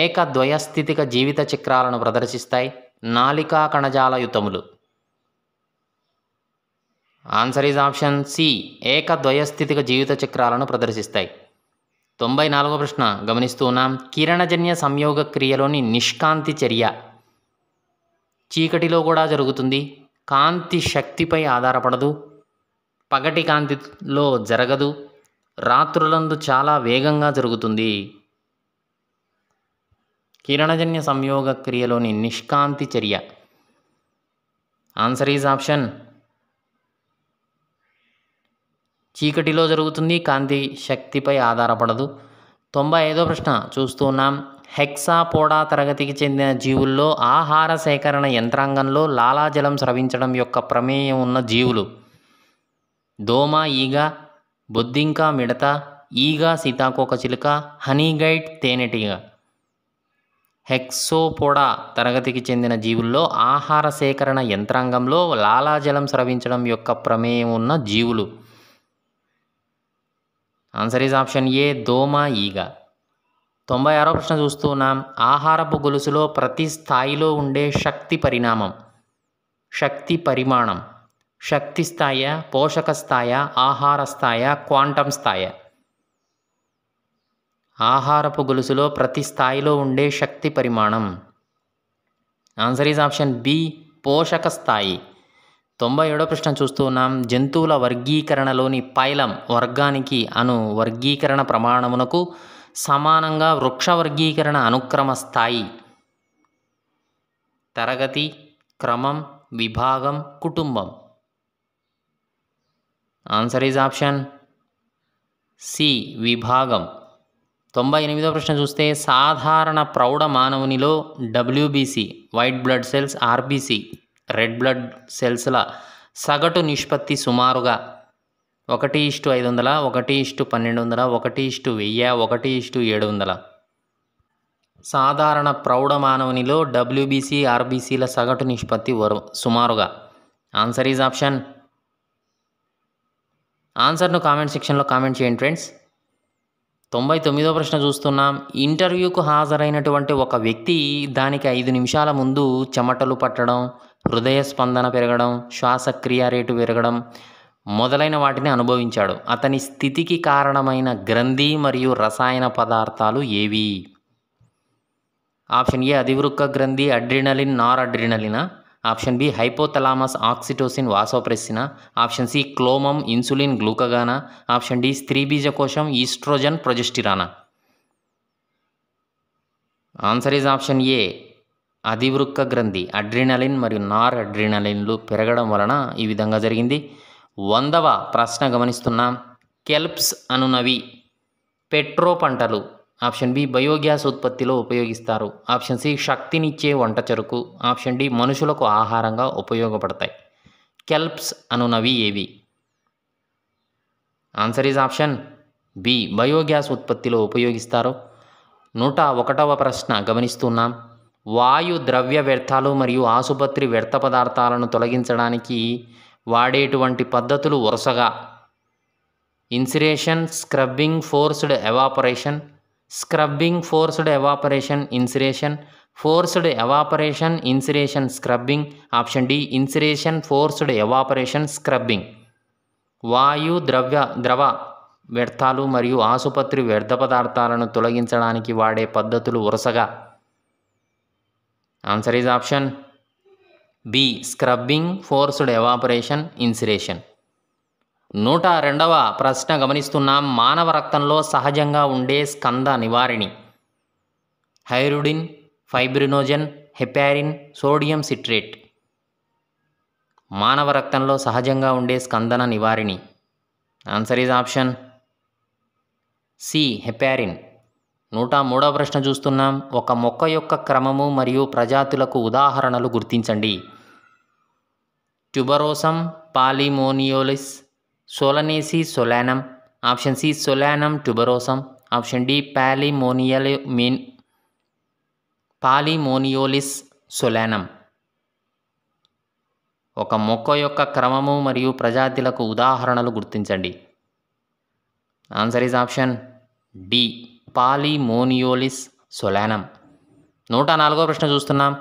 ఏకద్వయస్థితిక జీవిత చక్రాలను ప్రదర్శిస్తాయి నాలికా కణజాల యుతములు ఆన్సర్ ఈజ్ ఆప్షన్ సి ఏకద్వయస్థితిక జీవిత చక్రాలను ప్రదర్శిస్తాయి తొంభై నాలుగో ప్రశ్న గమనిస్తూ ఉన్నాం కిరణజన్య సంయోగ క్రియలోని నిష్కాంతి చర్య చీకటిలో కూడా జరుగుతుంది కాంతి శక్తిపై ఆధారపడదు పగటి కాంతిలో జరగదు రాత్రులందు చాలా వేగంగా జరుగుతుంది కిరణజన్య సంయోగ క్రియలోని నిష్కాంతి చర్య ఆన్సర్ ఈజ్ ఆప్షన్ చీకటిలో జరుగుతుంది కాంతి శక్తిపై ఆధారపడదు తొంభై ఐదో ప్రశ్న చూస్తున్నాం హెక్సాపోడా తరగతికి చెందిన జీవుల్లో ఆహార సేకరణ యంత్రాంగంలో లాలాజలం స్రవించడం యొక్క ప్రమేయం ఉన్న జీవులు దోమ ఈగ బొద్దింక మిడత ఈగ సీతాకోక చిలుక హనీగైట్ తేనెటీగ హెక్సోపోడా తరగతికి చెందిన జీవుల్లో ఆహార సేకరణ యంత్రాంగంలో లాలాజలం స్రవించడం యొక్క ప్రమేయం ఉన్న జీవులు ఆన్సర్ ఈజ్ ఆప్షన్ ఏ దోమ ఈగ తొంభై ఆరో ప్రశ్న చూస్తున్నాం ఆహారపు గొలుసులో ప్రతి స్థాయిలో ఉండే శక్తి పరిణామం శక్తి పరిమాణం శక్తి స్థాయి పోషక స్థాయి ఆహార స్థాయి క్వాంటం స్థాయి ఆహారపు గొలుసులో ప్రతి స్థాయిలో ఉండే శక్తి పరిమాణం ఆన్సర్ ఈజ్ ఆప్షన్ బి పోషక స్థాయి తొంభై ఏడో ప్రశ్న చూస్తున్నాం జంతువుల వర్గీకరణలోని పైలం వర్గానికి అను వర్గీకరణ ప్రమాణమునకు సమానంగా వృక్ష వర్గీకరణ అనుక్రమ స్థాయి తరగతి క్రమం విభాగం కుటుంబం ఆన్సర్ ఈజ్ ఆప్షన్ సి విభాగం తొంభై ఎనిమిదో ప్రశ్న చూస్తే సాధారణ ప్రౌఢ మానవునిలో WBC white blood cells RBC red blood సెల్స్ల సగటు నిష్పత్తి సుమారుగా ఒకటి ఇష్టు ఐదు వందల ఒకటి ఇష్టు పన్నెండు వందల ఒకటి ఇష్టు వెయ్యి ఒకటి ఇష్టు ఏడు వందల సాధారణ ప్రౌఢ మానవునిలో డబ్ల్యూబీసీ ఆర్బీసీల సగటు నిష్పత్తి వరు సుమారుగా ఆన్సర్ ఈజ్ ఆప్షన్ ఆన్సర్ను కామెంట్ సెక్షన్లో కామెంట్ చేయండి ఫ్రెండ్స్ తొంభై తొమ్మిదో ప్రశ్న చూస్తున్నాం ఇంటర్వ్యూకు హాజరైనటువంటి ఒక వ్యక్తి దానికి ఐదు నిమిషాల ముందు చెమటలు పట్టడం హృదయ స్పందన పెరగడం శ్వాసక్రియ రేటు పెరగడం మొదలైన వాటిని అనుభవించాడు అతని స్థితికి కారణమైన గ్రంథి మరియు రసాయన పదార్థాలు ఏవి ఆప్షన్ ఏ అధివృక్క గ్రంథి అడ్రినలిన్ నార్ అడ్రినలినా ఆప్షన్ బి హైపోతలామస్ ఆక్సిటోసిన్ వాసోప్రెస్సినా ఆప్షన్ సి క్లోమం ఇన్సులిన్ గ్లూకగానా ఆప్షన్ డి స్త్రీ కోశం ఈస్ట్రోజన్ ప్రొజెస్టిరానా ఆన్సర్ ఈజ్ ఆప్షన్ ఏ అధివృక్క గ్రంథి అడ్రినలిన్ మరియు నార్ అడ్రినలిన్లు పెరగడం వలన ఈ విధంగా జరిగింది వందవ ప్రశ్న గమనిస్తున్నాం కెల్ప్స్ అనునవి పెట్రో పంటలు ఆప్షన్ బి బయోగ్యాస్ ఉత్పత్తిలో ఉపయోగిస్తారు ఆప్షన్ సి శక్తినిచ్చే వంట చెరుకు ఆప్షన్ డి మనుషులకు ఆహారంగా ఉపయోగపడతాయి కెల్ప్స్ అనునవి ఏవి answer is option B biogas ఉత్పత్తిలో ఉపయోగిస్తారు నూట ఒకటవ ప్రశ్న గమనిస్తున్నాం వాయు ద్రవ్య వ్యర్థాలు మరియు ఆసుపత్రి వ్యర్థ పదార్థాలను తొలగించడానికి వాడేటువంటి పద్ధతులు వరుసగా incineration scrubbing forced evaporation scrubbing forced evaporation incineration forced evaporation incineration scrubbing option D incineration forced evaporation scrubbing వాయు ద్రవ్య ద్రవ వ్యర్థాలు మరియు ఆసుపత్రి వ్యర్థ పదార్థాలను తొలగించడానికి వాడే పద్ధతులు వరుసగా answer is option B scrubbing forced evaporation incineration నూట రెండవ ప్రశ్న గమనిస్తున్నాం మానవ రక్తంలో సహజంగా ఉండే స్కంద నివారిణి hirudin fibrinogen heparin sodium citrate మానవ రక్తంలో సహజంగా ఉండే స్కందన నివారిణి answer is option C heparin నూట మూడవ ప్రశ్న చూస్తున్నాం ఒక మొక్క యొక్క క్రమము మరియు ప్రజాతులకు ఉదాహరణలు గుర్తించండి tuberosum polemoniales solanaceae solanum option C solanum tuberosum option D polemonial mean polemoniales solanum ఒక మొక్క యొక్క క్రమము మరియు ప్రజాతులకు ఉదాహరణలు గుర్తించండి answer is option D polemoniales solanum నూట నాలుగో ప్రశ్న చూస్తున్నాం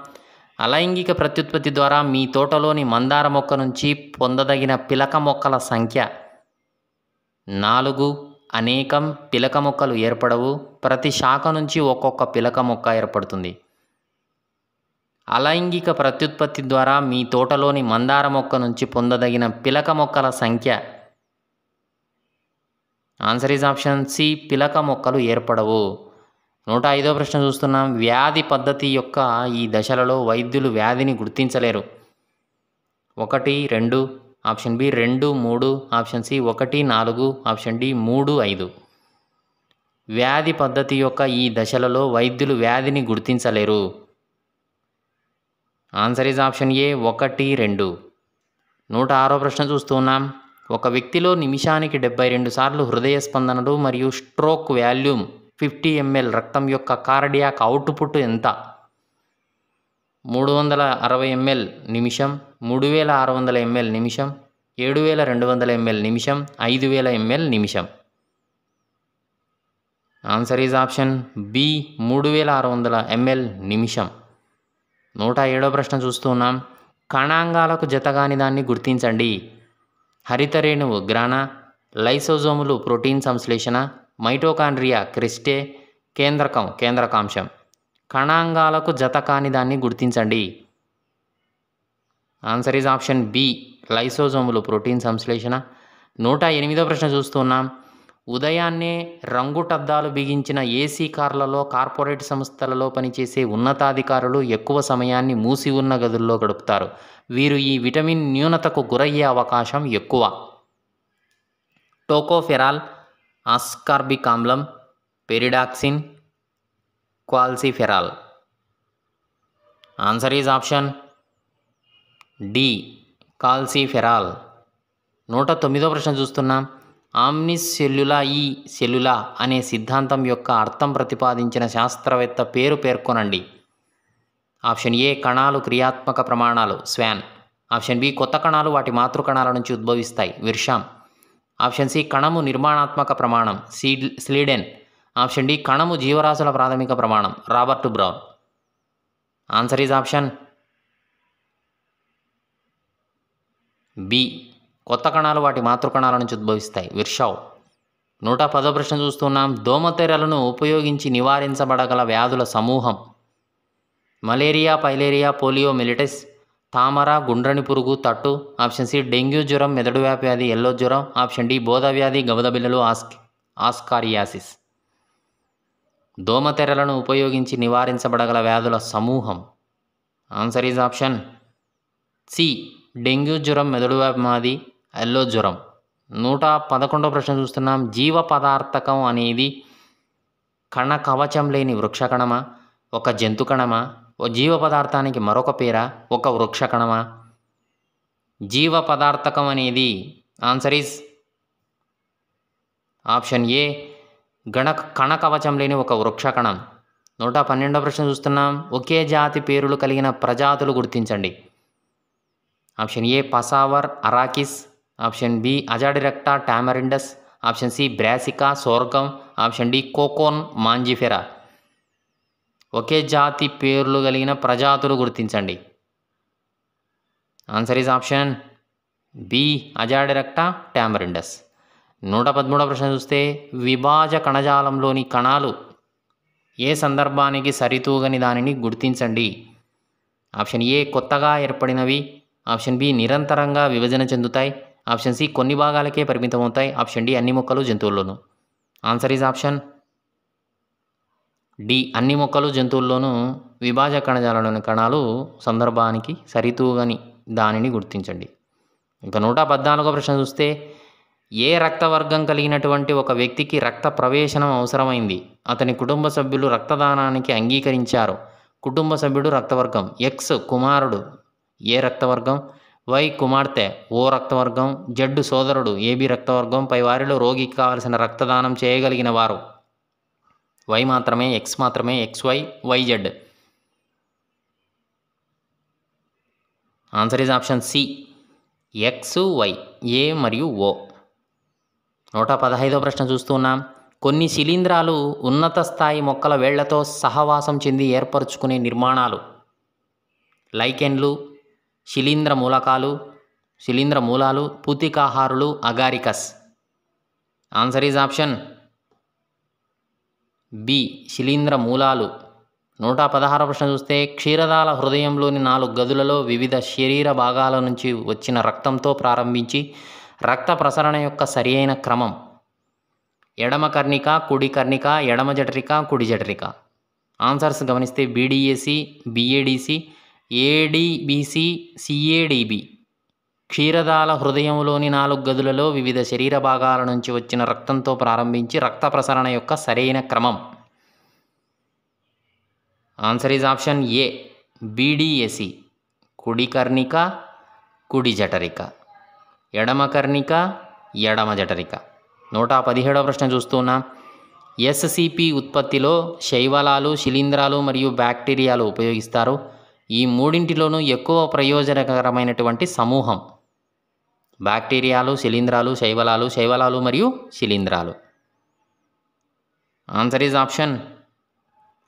అలైంగిక ప్రత్యుత్పత్తి ద్వారా మీ తోటలోని మందార మొక్క నుంచి పొందదగిన పిలక మొక్కల సంఖ్య నాలుగు అనేకం పిలక మొక్కలు ఏర్పడవు ప్రతి శాఖ నుంచి ఒక్కొక్క పిలక మొక్క ఏర్పడుతుంది అలైంగిక ప్రత్యుత్పత్తి ద్వారా మీ తోటలోని మందార మొక్క నుంచి పొందదగిన పిలక మొక్కల సంఖ్య ఆన్సర్ ఈజ్ ఆప్షన్ సి పిలక మొక్కలు ఏర్పడవు నూట ఐదో ప్రశ్న చూస్తున్నాం వ్యాధి పద్ధతి యొక్క ఈ దశలలో వైద్యులు వ్యాధిని గుర్తించలేరు ఒకటి రెండు ఆప్షన్ బి రెండు మూడు ఆప్షన్ సి ఒకటి నాలుగు ఆప్షన్ డి మూడు ఐదు వ్యాధి పద్ధతి యొక్క ఈ దశలలో వైద్యులు వ్యాధిని గుర్తించలేరు ఆన్సర్ ఈజ్ ఆప్షన్ ఏ ఒకటి రెండు నూట ఆరో ప్రశ్న చూస్తున్నాం ఒక వ్యక్తిలో నిమిషానికి డెబ్బై రెండు సార్లు హృదయ స్పందనలు మరియు స్ట్రోక్ వాల్యూమ్ ఫిఫ్టీ ఎంఎల్ రక్తం యొక్క కార్డియాక్ అవుట్పుట్ ఎంత మూడు వందల అరవై ఎంఎల్ నిమిషం మూడు వేల ఆరు వందల ఎంఎల్ నిమిషం ఏడు వేల రెండు వందల ఎంఎల్ నిమిషం ఐదు వేల ఎంఎల్ నిమిషం ఆన్సర్ ఈజ్ ఆప్షన్ బి మూడు వేల ఆరు వందల ఎంఎల్ నిమిషం నూట ఏడో ప్రశ్న చూస్తున్నాం కణాంగాలకు జతగాని దాన్ని గుర్తించండి హరితరేణువు గ్రాణ లైసోజోములు ప్రోటీన్ సంశ్లేషణ మైటోకాండ్రియా క్రిస్టే కేంద్రకం కేంద్రకాంశం కణాంగాలకు జత కాని దాన్ని గుర్తించండి ఆన్సర్ ఈజ్ ఆప్షన్ బి లైసోజోములు ప్రోటీన్ సంశ్లేషణ నూట ఎనిమిదో ప్రశ్న చూస్తున్నాం ఉదయాన్నే రంగుటద్దాలు బిగించిన ఏసీ కార్లలో కార్పొరేట్ సంస్థలలో పనిచేసే ఉన్నతాధికారులు ఎక్కువ సమయాన్ని మూసి ఉన్న గదుల్లో గడుపుతారు వీరు ఈ విటమిన్ న్యూనతకు గురయ్యే అవకాశం ఎక్కువ టోకోఫెరాల్ ఆస్కార్బిక్ ఆమ్లం pyridoxine calciferol answer is option D calciferol నూట తొమ్మిదో ప్రశ్న చూస్తున్నాం ఆమ్నిస్ సెల్యులా ఈ సెల్యులా అనే సిద్ధాంతం యొక్క అర్థం ప్రతిపాదించిన శాస్త్రవేత్త పేరు పేర్కొనండి ఆప్షన్ ఏ కణాలు క్రియాత్మక ప్రమాణాలు స్వాన్ ఆప్షన్ బి కొత్త కణాలు వాటి మాతృ కణాల నుంచి ఉద్భవిస్తాయి విర్షాం ఆప్షన్ సి కణము నిర్మాణాత్మక ప్రమాణం సీడ్ స్లీడెన్ ఆప్షన్ డి కణము జీవరాశుల ప్రాథమిక ప్రమాణం Robert Brown answer is option B కొత్త కణాలు వాటి మాతృకణాల నుంచి ఉద్భవిస్తాయి విర్షావ్ నూట పదో ప్రశ్న చూస్తున్నాం దోమతెరలను ఉపయోగించి నివారించబడగల వ్యాధుల సమూహం మలేరియా పైలేరియా పోలియో మిలిటెస్ తామర గుండ్రని పురుగు తట్టు ఆప్షన్ సి డెంగ్యూ జ్వరం మెదడు వ్యాధి ఎల్లో జ్వరం ఆప్షన్ డి బోధవ్యాధి వ్యాధి గవద బిల్లలు ఆస్క్ ఆస్కారియాసిస్ దోమతెరలను ఉపయోగించి నివారించబడగల వ్యాధుల సమూహం answer is option C dengue జ్వరం మెదడు వ్యాధి ఎల్లో జ్వరం నూట పదకొండవ ప్రశ్న చూస్తున్నాం జీవ పదార్థకం అనేది కణ కవచం లేని వృక్షకణమా ఒక జంతు కణమా ఓ జీవ పదార్థానికి మరొక పేర ఒక వృక్షకణమా జీవ పదార్థకం అనేది ఆన్సర్ ఈజ్ ఆప్షన్ ఏ గణ కణ కవచం లేని ఒక వృక్షకణం నూట పన్నెండవ ప్రశ్న చూస్తున్నాం ఒకే జాతి పేరులు కలిగిన ప్రజాతులు గుర్తించండి option A papaver arachis option B azadirachta tamarindus option C brassica sorghum option D cocos mangifera ఒకే జాతి పేర్లు కలిగిన ప్రజాతులు గుర్తించండి answer is option B azadirachta tamarindus నూట పదమూడవ ప్రశ్న చూస్తే విభాజ కణజాలంలోని కణాలు ఏ సందర్భానికి సరితూగని దానిని గుర్తించండి ఆప్షన్ ఏ కొత్తగా ఏర్పడినవి ఆప్షన్ బి నిరంతరంగా విభజన చెందుతాయి ఆప్షన్ సి కొన్ని భాగాలకే పరిమితమవుతాయి ఆప్షన్ డి అన్ని మొక్కలు జంతువుల్లోనూ ఆన్సర్ ఈజ్ ఆప్షన్ డి అన్ని మొక్కలు జంతువుల్లోనూ విభాజ కణజాలలోని కణాలు సందర్భానికి సరితూగని దానిని గుర్తించండి ఇక నూట పద్నాలుగో ప్రశ్న చూస్తే ఏ రక్తవర్గం కలిగినటువంటి ఒక వ్యక్తికి రక్త ప్రవేశనం అవసరమైంది అతని కుటుంబ సభ్యులు రక్తదానానికి అంగీకరించారు కుటుంబ సభ్యుడు రక్తవర్గం ఎక్స్ కుమారుడు ఏ రక్తవర్గం వై కుమార్తె ఓ రక్తవర్గం జడ్డు సోదరుడు ఏబి రక్తవర్గం పై వారిలో రోగికి కావలసిన రక్తదానం చేయగలిగిన వారు వై మాత్రమే ఎక్స్ మాత్రమే XY YZ answer is option C X Y A మరియు ఓ నూట పదహైదో ప్రశ్న చూస్తున్నాం కొన్ని శిలీంధ్రాలు ఉన్నత స్థాయి మొక్కల వేళ్లతో సహవాసం చెంది ఏర్పరచుకునే నిర్మాణాలు లైకెన్లు శిలీంధ్ర మూలకాలు శిలీంద్ర మూలాలు పూతికాహారులు agaricus answer is option B శిలీంద్ర మూలాలు నూట పదహార ప్రశ్న చూస్తే క్షీరదాల హృదయంలోని నాలుగు గదులలో వివిధ శరీర భాగాల నుంచి వచ్చిన రక్తంతో ప్రారంభించి రక్త ప్రసరణ యొక్క సరియైన క్రమం ఎడమ కర్ణిక కుడి కర్ణిక ఎడమ జఠరిక కుడి జఠరిక ఆన్సర్స్ గమనిస్తే బీడిఏసి బిఏడిసి ఏడిబిసి సిఏడిబి క్షీరదాల హృదయంలోని నాలుగు గదులలో వివిధ శరీర భాగాల నుంచి వచ్చిన రక్తంతో ప్రారంభించి రక్త ప్రసరణ యొక్క సరైన క్రమం answer is option A BDAC e, కుడి కర్ణిక కుడి జఠరిక ఎడమ కర్ణిక ఎడమ జఠరిక నూట పదిహేడవ ప్రశ్న చూస్తున్నాం ఎస్సిపి ఉత్పత్తిలో శైవలాలు శిలీంధ్రాలు మరియు బ్యాక్టీరియాలు ఉపయోగిస్తారు ఈ మూడింటిలోనూ ఎక్కువ ప్రయోజనకరమైనటువంటి సమూహం బ్యాక్టీరియాలు శిలీంధ్రాలు శైవలాలు శైవలాలు మరియు శిలీంధ్రాలు ఆన్సర్ ఈజ్ ఆప్షన్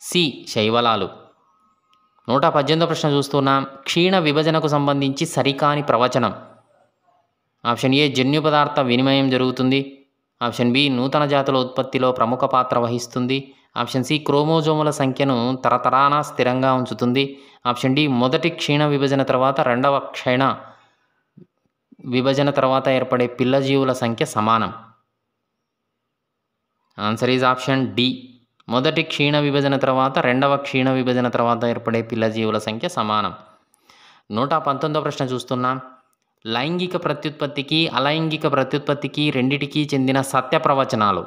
సి శైవలాలు నూట పద్దెనిమిదో ప్రశ్న చూస్తున్నాం క్షీణ విభజనకు సంబంధించి సరికాని ప్రవచనం ఆప్షన్ ఏ జన్యు పదార్థ వినిమయం జరుగుతుంది ఆప్షన్ బి నూతన జాతుల ఉత్పత్తిలో ప్రముఖ పాత్ర వహిస్తుంది ఆప్షన్ సి క్రోమోజోముల సంఖ్యను తరతరాన స్థిరంగా ఉంచుతుంది ఆప్షన్ డి మొదటి క్షీణ విభజన తర్వాత రెండవ క్షీణ విభజన తర్వాత ఏర్పడే పిల్ల జీవుల సంఖ్య సమానం ఆన్సర్ ఈజ్ ఆప్షన్ డి మొదటి క్షీణ విభజన తర్వాత రెండవ క్షీణ విభజన తర్వాత ఏర్పడే పిల్ల జీవుల సంఖ్య సమానం నూట పంతొమ్మిదో ప్రశ్న చూస్తున్నా లైంగిక ప్రత్యుత్పత్తికి అలైంగిక ప్రత్యుత్పత్తికి రెండిటికీ చెందిన సత్య ప్రవచనాలు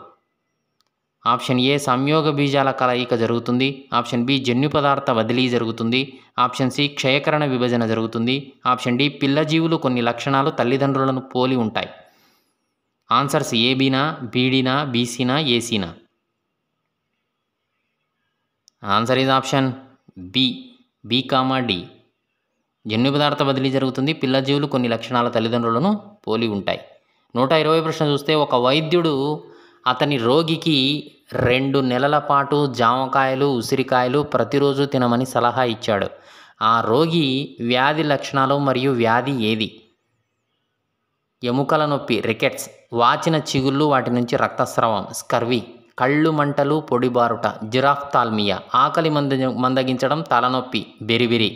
ఆప్షన్ ఏ సంయోగ బీజాల కలయిక జరుగుతుంది ఆప్షన్ బి జన్యు పదార్థ బదిలీ జరుగుతుంది ఆప్షన్ సి క్షయకరణ విభజన జరుగుతుంది ఆప్షన్ డి పిల్లజీవులు కొన్ని లక్షణాలు తల్లిదండ్రులను పోలి ఉంటాయి ఆన్సర్స్ ఏబీనా బీడీనా బీసీనా ఏసీనా answer is option B B comma D జన్యు పదార్థ బదిలీ జరుగుతుంది పిల్లజీవులు కొన్ని లక్షణాల తల్లిదండ్రులను పోలి ఉంటాయి నూట ఇరవై ప్రశ్న చూస్తే ఒక వైద్యుడు అతని రోగికి రెండు నెలల పాటు జామకాయలు ఉసిరికాయలు ప్రతిరోజు తినమని సలహా ఇచ్చాడు ఆ రోగి వ్యాధి లక్షణాలు మరియు వ్యాధి ఏది ఎముకల నొప్పి రికెట్స్ వాచిన చిగుళ్ళు వాటి నుంచి రక్తస్రావం స్కర్వి కళ్ళు మంటలు పొడిబారుట జిరాఫ్ తాల్మియా ఆకలి మంద మందగించడం తలనొప్పి బెరిబిరి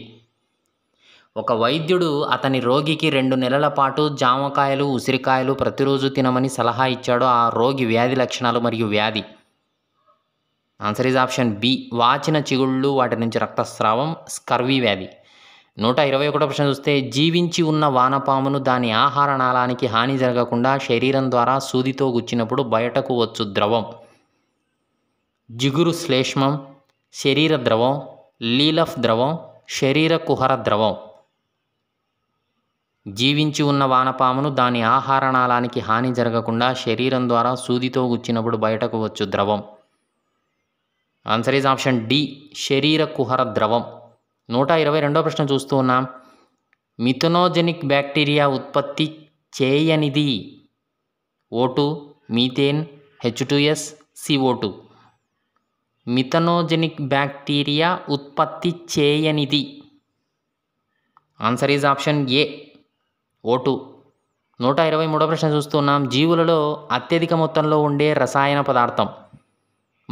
ఒక వైద్యుడు అతని రోగికి రెండు నెలల పాటు జామకాయలు ఉసిరికాయలు ప్రతిరోజు తినమని సలహా ఇచ్చాడు ఆ రోగి వ్యాధి లక్షణాలు మరియు వ్యాధి ఆన్సర్ ఈజ్ ఆప్షన్ బి వాచిన చిగుళ్ళు వాటి నుంచి రక్తస్రావం స్కర్వీ వ్యాధి నూట ఇరవై ఒకటో ప్రశ్న చూస్తే జీవించి ఉన్న వానపామును దాని ఆహార నాళానికి హాని జరగకుండా శరీరం ద్వారా సూదితో గుచ్చినప్పుడు బయటకు వచ్చు ద్రవం జిగురు శ్లేష్మం శరీర ద్రవం లీలఫ్ ద్రవం శరీర కుహర ద్రవం జీవించి ఉన్న వానపామును దాని ఆహారనాళానికి హాని జరగకుండా శరీరం ద్వారా సూదితో గుచ్చినప్పుడు బయటకు వచ్చు ద్రవం ఆన్సర్ ఈజ్ ఆప్షన్ డి శరీర కుహర ద్రవం నూట ఇరవై రెండో ప్రశ్న చూస్తూ ఉన్నాం మిథనోజెనిక్ బ్యాక్టీరియా ఉత్పత్తి చేయనిది O two methane H two S CO two methanogenic bacteria ఉత్పత్తి చేయనిది answer is option A O two నూట ఇరవై మూడో ప్రశ్న చూస్తున్నాం జీవులలో అత్యధిక మొత్తంలో ఉండే రసాయన పదార్థం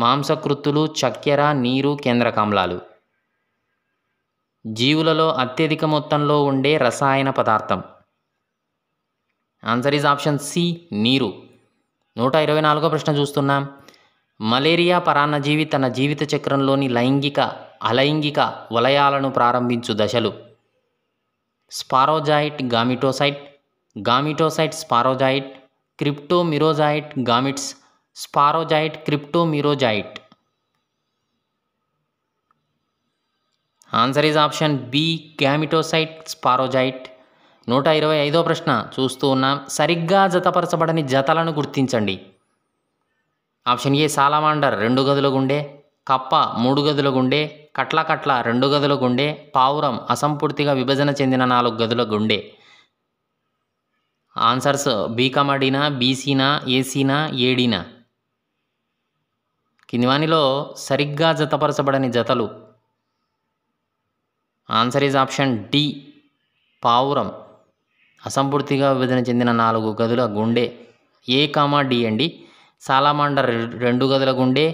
మాంసకృత్తులు చక్కెర నీరు కేంద్రకామ్లాలు జీవులలో అత్యధిక మొత్తంలో ఉండే రసాయన పదార్థం ఆన్సర్ ఈజ్ ఆప్షన్ సి నీరు నూట ఇరవై నాలుగో ప్రశ్న చూస్తున్నాం మలేరియా పరాన్నజీవి తన జీవిత చక్రంలోని లైంగిక అలైంగిక వలయాలను ప్రారంభించు దశలు sporozoite gametocyte gametocyte sporozoite cryptomerozoite gametes sporozoite cryptomerozoite answer is option B gametocyte sporozoite నూట ఇరవై ఐదో ప్రశ్న చూస్తూ ఉన్నాం సరిగ్గా జతపరచబడని జతలను గుర్తించండి ఆప్షన్ ఏ సాలమాండర్ రెండు గదులు గుండే కప్ప మూడు గదుల గుండె కట్ల కట్ల రెండు గదుల గుండె పావురం అసంపూర్తిగా విభజన చెందిన నాలుగు గదుల గుండె ఆన్సర్స్ బీకామడినా బీసీనా ఏసీనా ఏడీనా కింది వానిలో సరిగ్గా జతపరచబడని జతలు ఆన్సర్ ఈజ్ ఆప్షన్ డి పావురం అసంపూర్తిగా విభజన చెందిన నాలుగు గదుల గుండె ఏ కామా డి అండి సాలామాండర్ రెండు గదుల గుండె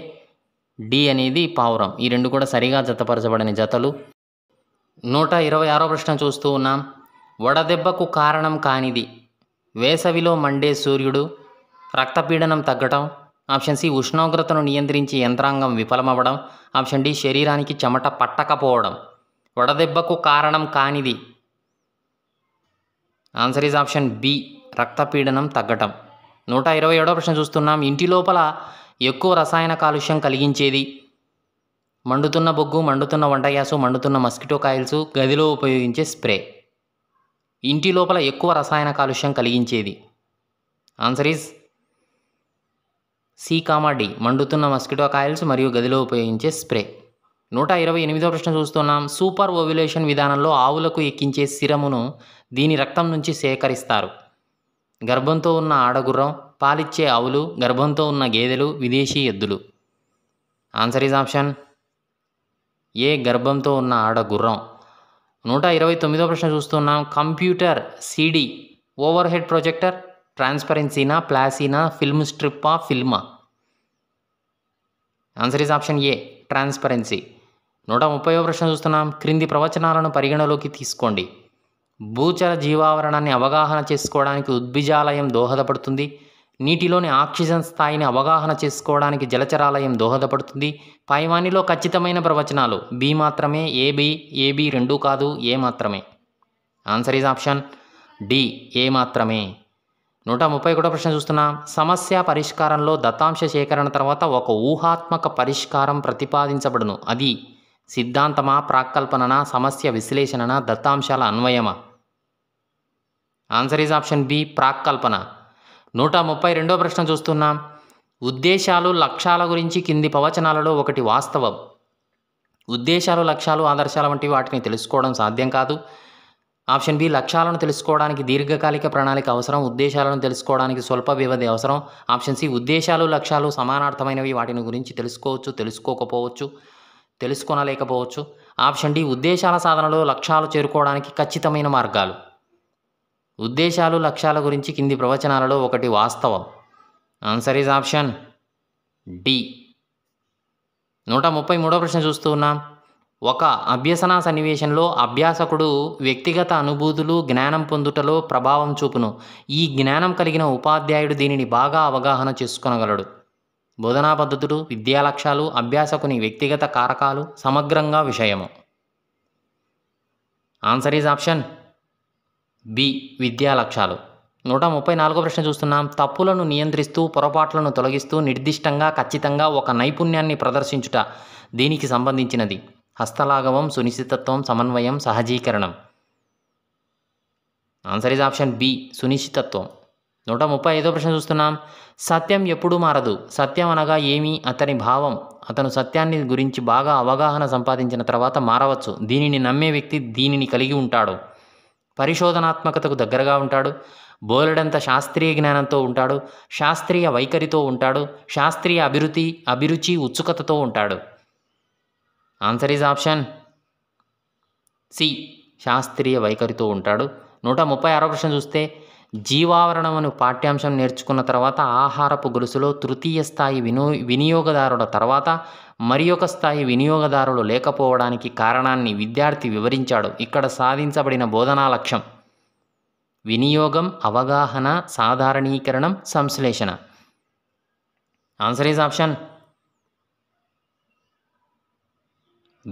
డి అనేది పావురం ఈ రెండు కూడా సరిగా జతపరచబడని జతలు నూట ఇరవై ఆరో ప్రశ్న చూస్తూ ఉన్నాం వడదెబ్బకు కారణం కానిది వేసవిలో మండే సూర్యుడు రక్తపీడనం తగ్గటం ఆప్షన్ సి ఉష్ణోగ్రతను నియంత్రించి యంత్రాంగం విఫలమవ్వడం ఆప్షన్ డి శరీరానికి చెమట పట్టకపోవడం వడదెబ్బకు కారణం కానిది ఆన్సర్ ఈజ్ ఆప్షన్ బి రక్తపీడనం తగ్గటం నూట ఇరవై ఏడో ప్రశ్న చూస్తున్నాం ఇంటి లోపల ఎక్కువ రసాయన కాలుష్యం కలిగించేది మండుతున్న బొగ్గు మండుతున్న వంట గ్యాసు మండుతున్న మస్కిటో కాయిల్స్ గదిలో ఉపయోగించే స్ప్రే ఇంటి లోపల ఎక్కువ రసాయన కాలుష్యం కలిగించేది answer is C comma D మండుతున్న మస్కిటో కాయిల్స్ మరియు గదిలో ఉపయోగించే స్ప్రే నూట ఇరవై ఎనిమిదో ప్రశ్న చూస్తున్నాం సూపర్ ఓవ్యులేషన్ విధానంలో ఆవులకు ఎక్కించే సిరమును దీని రక్తం నుంచి సేకరిస్తారు గర్భంతో ఉన్న ఆడగుర్రం పాలిచ్చే ఆవులు గర్భంతో ఉన్న గేదెలు విదేశీ ఎద్దులు ఆన్సర్ ఈజ్ ఆప్షన్ ఏ గర్భంతో ఉన్న ఆడ గుర్రం నూట ఇరవై తొమ్మిదో ప్రశ్న చూస్తున్నాం computer CD overhead projector ట్రాన్స్పరెన్సీనా ప్లాసీనా ఫిల్మ్ స్ట్రిప్పా ఫిల్మా answer is option A transparency నూట ముప్పైవ ప్రశ్న చూస్తున్నాం క్రింది ప్రవచనాలను పరిగణలోకి తీసుకోండి భూచర జీవావరణాన్ని అవగాహన చేసుకోవడానికి ఉద్భిజాలయం దోహదపడుతుంది నీటిలోని ఆక్సిజన్ స్థాయిని అవగాహన చేసుకోవడానికి జలచరాలయం దోహదపడుతుంది పైవానిలో ఖచ్చితమైన ప్రవచనాలు బి మాత్రమే ఏబి ఏబి రెండు కాదు ఏ మాత్రమే answer is option D A మాత్రమే నూట ముప్పై ఒకటో ప్రశ్న చూస్తున్నా సమస్య పరిష్కారంలో దత్తాంశ సేకరణ తర్వాత ఒక ఊహాత్మక పరిష్కారం ప్రతిపాదించబడును అది సిద్ధాంతమా ప్రాకల్పననా సమస్య విశ్లేషణనా దత్తాంశాల అన్వయమా ఆన్సర్ ఈజ్ ఆప్షన్ బి ప్రాక్కల్పన నూట ముప్పై రెండో ప్రశ్న చూస్తున్నాం ఉద్దేశాలు లక్ష్యాల గురించి కింది పవచనాలలో ఒకటి వాస్తవం ఉద్దేశాలు లక్ష్యాలు ఆదర్శాలు వంటి వాటిని తెలుసుకోవడం సాధ్యం కాదు ఆప్షన్ బి లక్ష్యాలను తెలుసుకోవడానికి దీర్ఘకాలిక ప్రణాళిక అవసరం ఉద్దేశాలను తెలుసుకోవడానికి స్వల్ప వ్యవధి అవసరం ఆప్షన్ సి ఉద్దేశాలు లక్ష్యాలు సమానార్థమైనవి వాటిని గురించి తెలుసుకోవచ్చు తెలుసుకోకపోవచ్చు తెలుసుకొనలేకపోవచ్చు ఆప్షన్ డి ఉద్దేశాల సాధనలో లక్ష్యాలు చేరుకోవడానికి ఖచ్చితమైన మార్గాలు ఉద్దేశాలు లక్ష్యాల గురించి కింది ప్రవచనాలలో ఒకటి వాస్తవం ఆన్సర్ ఈజ్ ఆప్షన్ డి నూట ముప్పై మూడో ప్రశ్న చూస్తూ ఉన్నాం ఒక అభ్యసన సన్నివేశంలో అభ్యాసకుడు వ్యక్తిగత అనుభూతులు జ్ఞానం పొందుటలో ప్రభావం చూపును ఈ జ్ఞానం కలిగిన ఉపాధ్యాయుడు దీనిని బాగా అవగాహన చేసుకునగలడు బోధనా పద్ధతులు విద్యా లక్ష్యాలు అభ్యాసకుని వ్యక్తిగత కారకాలు సమగ్రంగా విషయము ఆన్సర్ ఈజ్ ఆప్షన్ బి విద్యా లక్ష్యాలు నూట ముప్పై నాలుగో ప్రశ్న చూస్తున్నాం తప్పులను నియంత్రిస్తూ పొరపాట్లను తొలగిస్తూ నిర్దిష్టంగా ఖచ్చితంగా ఒక నైపుణ్యాన్ని ప్రదర్శించుట దీనికి సంబంధించినది హస్తలాఘవం సునిశ్చితత్వం సమన్వయం సహజీకరణం ఆన్సర్ ఇస్ ఆప్షన్ బి సునిశ్చితత్వం నూట ముప్పై ఐదో ప్రశ్న చూస్తున్నాం సత్యం ఎప్పుడూ మారదు సత్యం అనగా ఏమి అతని భావం అతను సత్యాన్ని గురించి బాగా అవగాహన సంపాదించిన తర్వాత మారవచ్చు దీనిని నమ్మే వ్యక్తి దీనిని కలిగి ఉంటాడు పరిశోధనాత్మకతకు దగ్గరగా ఉంటాడు బోలెడంత శాస్త్రీయ జ్ఞానంతో ఉంటాడు శాస్త్రీయ వైఖరితో ఉంటాడు శాస్త్రీయ అభిరుచి అభిరుచి ఉత్సుకతతో ఉంటాడు ఆన్సర్ ఈజ్ ఆప్షన్ సి శాస్త్రీయ వైఖరితో ఉంటాడు నూట ముప్పై ఆరో ప్రశ్న చూస్తే జీవావరణమును పాఠ్యాంశం నేర్చుకున్న తర్వాత ఆహారపు గొలుసులో తృతీయ స్థాయి వినో వినియోగదారుల తర్వాత మరి ఒక స్థాయి వినియోగదారులు లేకపోవడానికి కారణాన్ని విద్యార్థి వివరించాడు ఇక్కడ సాధించబడిన బోధనా లక్ష్యం వినియోగం అవగాహన సాధారణీకరణం సంశ్లేషణ ఆన్సర్ ఈజ్ ఆప్షన్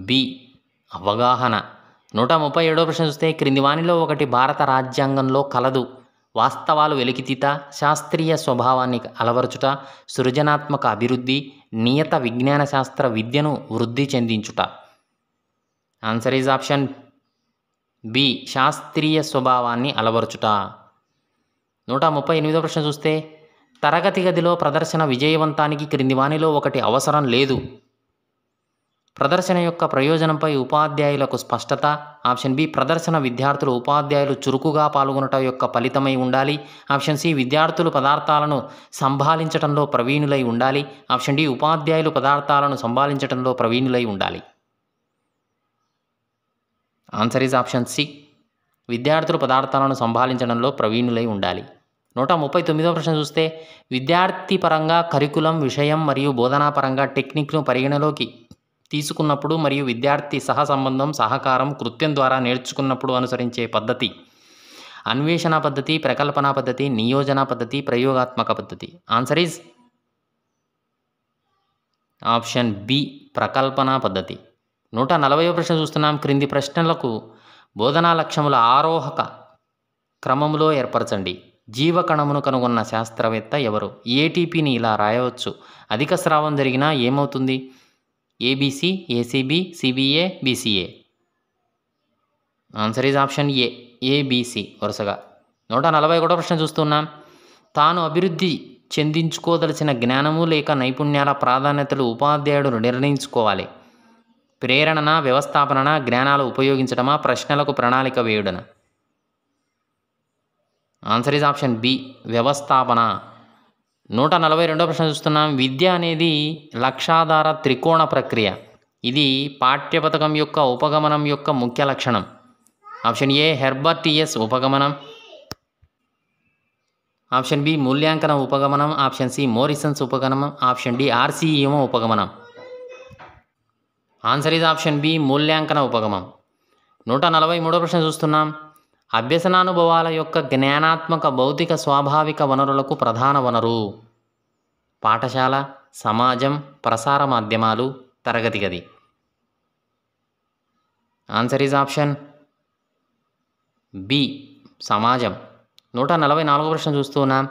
బి అవగాహన నూట ముప్పై ఏడో ప్రశ్న చూస్తే క్రింది వాణిలో ఒకటి భారత రాజ్యాంగంలో కలదు వాస్తవాలు వెలికితీత శాస్త్రీయ స్వభావాన్ని అలవరచుట సృజనాత్మక అభివృద్ధి నియత విజ్ఞాన శాస్త్ర విద్యను వృద్ధి చెందించుట ఆన్సర్ ఈజ్ ఆప్షన్ బి శాస్త్రీయ స్వభావాన్ని అలవరచుట నూట ముప్పై ఎనిమిదో ప్రశ్న చూస్తే తరగతి గదిలో ప్రదర్శన విజయవంతానికి క్రింది వానిలో ఒకటి అవసరం లేదు ప్రదర్శన యొక్క ప్రయోజనంపై ఉపాధ్యాయులకు స్పష్టత ఆప్షన్ బి ప్రదర్శన విద్యార్థులు ఉపాధ్యాయులు చురుకుగా పాల్గొనట యొక్క ఫలితమై ఉండాలి ఆప్షన్ సి విద్యార్థులు పదార్థాలను సంభాలించడంలో ప్రవీణులై ఉండాలి ఆప్షన్ డి ఉపాధ్యాయులు పదార్థాలను సంభాలించడంలో ప్రవీణులై ఉండాలి ఆన్సర్ ఈజ్ ఆప్షన్ సి విద్యార్థులు పదార్థాలను సంభాలించడంలో ప్రవీణులై ఉండాలి నూట ముప్పై తొమ్మిదో ప్రశ్న చూస్తే విద్యార్థి పరంగా కరికులం విషయం మరియు బోధనా పరంగా టెక్నిక్ను పరిగణలోకి తీసుకున్నప్పుడు మరియు విద్యార్థి సహసంబంధం సహకారం కృత్యం ద్వారా నేర్చుకున్నప్పుడు అనుసరించే పద్ధతి అన్వేషణ పద్ధతి ప్రకల్పన పద్ధతి నియోజన పద్ధతి ప్రయోగాత్మక పద్ధతి ఆన్సర్ ఈజ్ ఆప్షన్ బి ప్రకల్పన పద్ధతి నూట నలభై ప్రశ్న చూస్తున్నాం క్రింది ప్రశ్నలకు బోధనా లక్ష్యముల ఆరోహక క్రమంలో ఏర్పరచండి జీవకణమును కనుగొన్న శాస్త్రవేత్త ఎవరు ఏటీపీని ఇలా రాయవచ్చు అధిక స్రావం జరిగినా ఏమవుతుంది ABC ACB CBA BCA answer is option A ABC వరుసగా నూట నలభై ఒకటో ప్రశ్న చూస్తున్నాం తాను అభివృద్ధి చెందించుకోదలసిన జ్ఞానము లేక నైపుణ్యాల ప్రాధాన్యతలు ఉపాధ్యాయుడు నిర్ణయించుకోవాలి ప్రేరణన వ్యవస్థాపన జ్ఞానాలు ఉపయోగించడమా ప్రశ్నలకు ప్రణాళిక వేయుడన ఆన్సర్ ఈజ్ ఆప్షన్ బి వ్యవస్థాపన నూట నలభై రెండవ ప్రశ్న చూస్తున్నాం విద్య అనేది లక్షాధార త్రికోణ ప్రక్రియ ఇది పాఠ్యపథకం యొక్క ఉపగమనం యొక్క ముఖ్య లక్షణం ఆప్షన్ ఏ హెర్బర్టీఎస్ ఉపగమనం ఆప్షన్ బి మూల్యాంకనం ఉపగమనం ఆప్షన్ సి మోరిసన్స్ ఉపగమనం ఆప్షన్ డి ఆర్సీఈఎం ఉపగమనం ఆన్సర్ ఇస్ ఆప్షన్ బి మూల్యాంకన ఉపగమం నూట నలభై మూడో ప్రశ్న చూస్తున్నాం అభ్యసనానుభవాల యొక్క జ్ఞానాత్మక భౌతిక స్వాభావిక వనరులకు ప్రధాన వనరు పాఠశాల సమాజం ప్రసార మాధ్యమాలు తరగతి గది ఆన్సర్ ఈజ్ ఆప్షన్ బి సమాజం నూట నలభై నాలుగో ప్రశ్న చూస్తున్నాం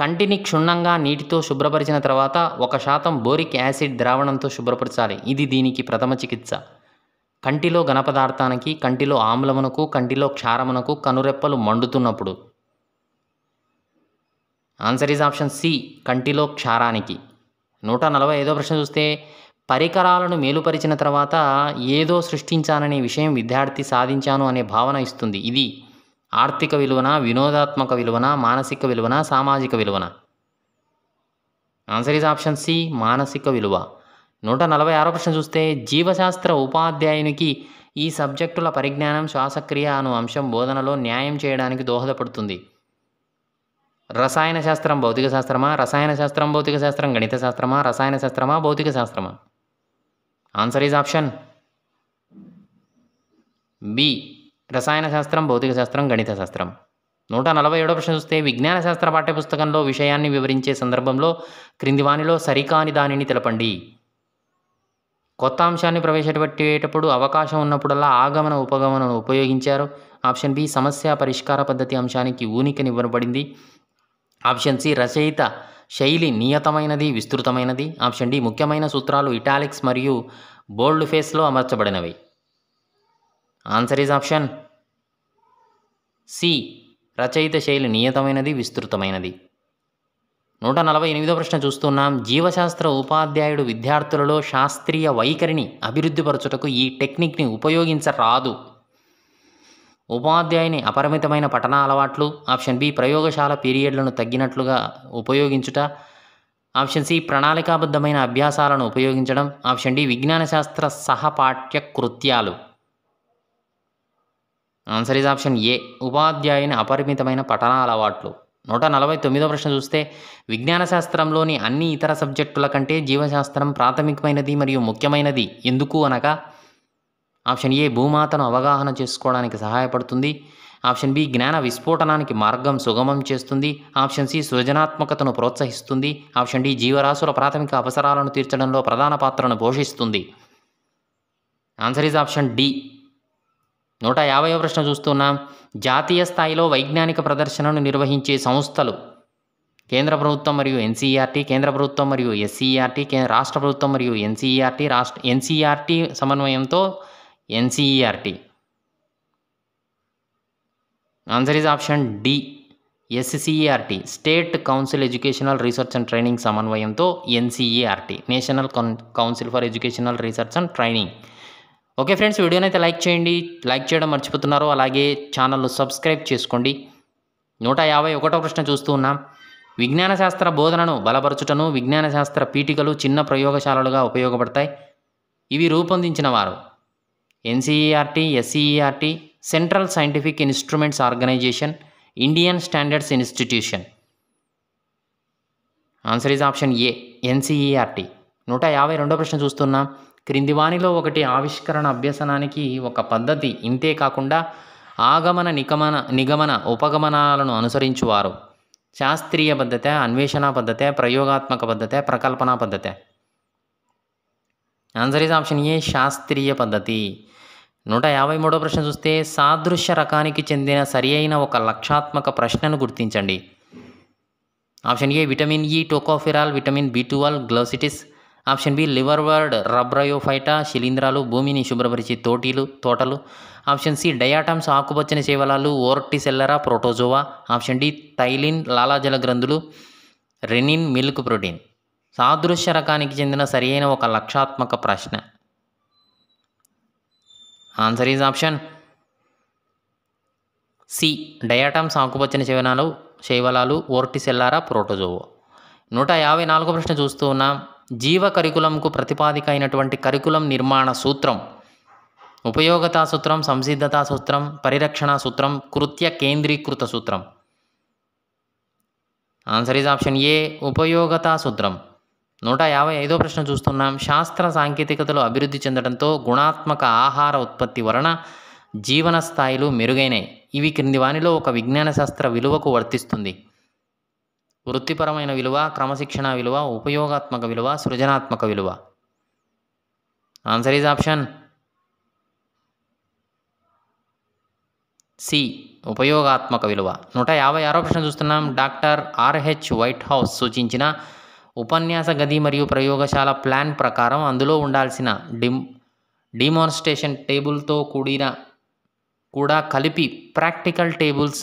కంటిని క్షుణ్ణంగా నీటితో శుభ్రపరిచిన తర్వాత ఒక శాతం బోరిక్ యాసిడ్ ద్రావణంతో శుభ్రపరచాలి ఇది దీనికి ప్రథమ చికిత్స కంటిలో ఘనపదార్థానికి కంటిలో ఆమ్లమునకు కంటిలో క్షారమునకు కనురెప్పలు మండుతున్నప్పుడు ఆన్సర్ ఈజ్ ఆప్షన్ సి కంటిలో క్షారానికి నూట నలభై ఐదో ప్రశ్న చూస్తే పరికరాలను మేలుపరిచిన తర్వాత ఏదో సృష్టించాననే విషయం విద్యార్థి సాధించాను అనే భావన ఇస్తుంది ఇది ఆర్థిక విలువన వినోదాత్మక విలువన మానసిక విలువన సామాజిక విలువన ఆన్సర్ ఈజ్ ఆప్షన్ సి మానసిక విలువ నూట నలభై ఆరో ప్రశ్న చూస్తే జీవశాస్త్ర ఉపాధ్యాయునికి ఈ సబ్జెక్టుల పరిజ్ఞానం శ్వాసక్రియ అను అంశం బోధనలో న్యాయం చేయడానికి దోహదపడుతుంది రసాయన శాస్త్రం భౌతిక శాస్త్రమా రసాయన శాస్త్రం భౌతిక శాస్త్రం గణిత శాస్త్రమా రసాయన శాస్త్రమా భౌతిక శాస్త్రమా ఆన్సర్ ఈజ్ ఆప్షన్ బి రసాయన శాస్త్రం భౌతిక శాస్త్రం గణిత శాస్త్రం నూట నలభై ఏడో ప్రశ్న చూస్తే విజ్ఞాన శాస్త్ర పాఠ్యపుస్తకంలో విషయాన్ని వివరించే సందర్భంలో క్రింది వానిలో సరికాని దానిని తెలపండి కొత్త అంశాన్ని ప్రవేశపెట్టేటప్పుడు అవకాశం ఉన్నప్పుడల్లా ఆగమన ఉపగమనను ఉపయోగించారు ఆప్షన్ బి సమస్య పరిష్కార పద్ధతి అంశానికి ఊనికనివ్వబడింది ఆప్షన్ సి రచయిత శైలి నియతమైనది విస్తృతమైనది ఆప్షన్ డి ముఖ్యమైన సూత్రాలు ఇటాలిక్స్ మరియు బోల్డ్ ఫేస్లో అమర్చబడినవి ఆన్సర్ ఈజ్ ఆప్షన్ సి రచయిత శైలి నియతమైనది విస్తృతమైనది నూట నలభై ఎనిమిదో ప్రశ్న చూస్తున్నాం జీవశాస్త్ర ఉపాధ్యాయుడు విద్యార్థులలో శాస్త్రీయ వైఖరిని అభివృద్ధిపరచుటకు ఈ టెక్నిక్ని ఉపయోగించరాదు ఉపాధ్యాయుని అపరిమితమైన పఠన అలవాట్లు ఆప్షన్ బి ప్రయోగశాల పీరియడ్లను తగ్గినట్లుగా ఉపయోగించుట ఆప్షన్ సి ప్రణాళికాబద్ధమైన అభ్యాసాలను ఉపయోగించడం ఆప్షన్ డి విజ్ఞాన శాస్త్ర సహపాఠ్య కృత్యాలు ఆన్సర్ ఇస్ ఆప్షన్ ఏ ఉపాధ్యాయుని అపరిమితమైన పఠన అలవాట్లు నూట నలభై తొమ్మిదో ప్రశ్న చూస్తే విజ్ఞాన శాస్త్రంలోని అన్ని ఇతర సబ్జెక్టుల కంటే జీవశాస్త్రం ప్రాథమికమైనది మరియు ముఖ్యమైనది ఎందుకు అనగా ఆప్షన్ ఏ భూమాతను అవగాహన చేసుకోవడానికి సహాయపడుతుంది ఆప్షన్ బి జ్ఞాన విస్ఫోటనానికి మార్గం సుగమం చేస్తుంది ఆప్షన్ సి సృజనాత్మకతను ప్రోత్సహిస్తుంది ఆప్షన్ డి జీవరాశుల ప్రాథమిక అవసరాలను తీర్చడంలో ప్రధాన పాత్రను పోషిస్తుంది ఆన్సర్ ఈజ్ ఆప్షన్ డి నూట యాభైవ ప్రశ్న చూస్తున్నాం జాతీయ స్థాయిలో వైజ్ఞానిక ప్రదర్శనను నిర్వహించే సంస్థలు కేంద్ర ప్రభుత్వం మరియు ఎన్సీఆర్టీ కేంద్ర ప్రభుత్వం మరియు ఎస్సీఆర్టీ రాష్ట్ర ప్రభుత్వం మరియు ఎన్సీఆర్టీ రాష్ట్ర ఎన్సీఆర్టీ సమన్వయంతో NCERT answer is option D SCERT State Council Educational Research and Training సమన్వయంతో NCERT National Council for Educational Research and Training okay friends వీడియోని అయితే లైక్ చేయండి లైక్ చేయడం మర్చిపోతున్నారు అలాగే ఛానల్ సబ్స్క్రైబ్ చేసుకోండి నూట యాభై ఒకటో ప్రశ్న చూస్తూ ఉన్నాం విజ్ఞాన శాస్త్ర బోధనను బలపరచుటను విజ్ఞాన శాస్త్ర పీఠికలు చిన్న ప్రయోగశాలలుగా ఉపయోగపడతాయి ఇవి రూపొందించిన వారు NCERT SCERT Central Scientific Instruments Organisation Indian Standards Institution answer is option A NCERT నూట యాభై ప్రశ్న చూస్తున్నాం క్రింది వానిలో ఒకటి ఆవిష్కరణ అభ్యసనానికి ఒక పద్ధతి ఇంతే కాకుండా ఆగమన నిగమన నిగమన ఉపగమనాలను అనుసరించువారు శాస్త్రీయ పద్ధతే అన్వేషణ పద్ధతే ప్రయోగాత్మక పద్ధతే ప్రకల్పన పద్ధతే ఆన్సర్ ఇస్ ఆప్షన్ ఏ శాస్త్రీయ పద్ధతి నూట యాభై మూడో ప్రశ్న చూస్తే సాదృశ్య రకానికి చెందిన సరి అయిన ఒక లక్షాత్మక ప్రశ్నను గుర్తించండి option A vitamin E tocopherol vitamin B twelve glossitis option B liverwort bryophyta శిలీంధ్రాలు భూమిని శుభ్రపరిచే తోటీలు తోటలు ఆప్షన్ సి డయాటమ్స్ ఆకుపచ్చని శేవలాలు ఓర్టిసెల్లరా ప్రోటోజోవా ఆప్షన్ డి థైలిన్ లాలాజల గ్రంథులు రెనిన్ మిల్క్ ప్రోటీన్ సాదృశ్య రకానికి చెందిన సరియైన ఒక లక్షాత్మక ప్రశ్న answer is option C diatoms ఆకుపచ్చని శవనాలు శైవలాలు ఓర్టిసెల్లారా ప్రోటోజోవో నూట యాభై నాలుగో ప్రశ్న చూస్తూ ఉన్నాం జీవ కరికులంకు ప్రతిపాదిక అయినటువంటి కరికులం నిర్మాణ సూత్రం ఉపయోగతా సూత్రం సంసిద్ధతా సూత్రం పరిరక్షణ సూత్రం కృత్య కేంద్రీకృత సూత్రం ఆన్సర్ ఈజ్ ఆప్షన్ ఏ ఉపయోగతా సూత్రం నూట యాభై ఐదో ప్రశ్న చూస్తున్నాం శాస్త్ర సాంకేతికతలు అభివృద్ధి చెందడంతో గుణాత్మక ఆహార ఉత్పత్తి వలన జీవన స్థాయిలు మెరుగైనాయి ఇవి క్రింది వానిలో ఒక విజ్ఞాన శాస్త్ర విలువకు వర్తిస్తుంది వృత్తిపరమైన విలువ క్రమశిక్షణ విలువ ఉపయోగాత్మక విలువ సృజనాత్మక విలువ ఆన్సర్ ఈజ్ ఆప్షన్ సి ఉపయోగాత్మక విలువ నూట యాభై ఆరో ప్రశ్న చూస్తున్నాం డాక్టర్ ఆర్హెచ్ వైట్ హౌస్ సూచించిన ఉపన్యాస గది మరియు ప్రయోగశాల ప్లాన్ ప్రకారం అందులో ఉండాల్సిన డిమ్ డిమాన్స్ట్రేషన్ టేబుల్తో కూడిన కూడా కలిపి ప్రాక్టికల్ టేబుల్స్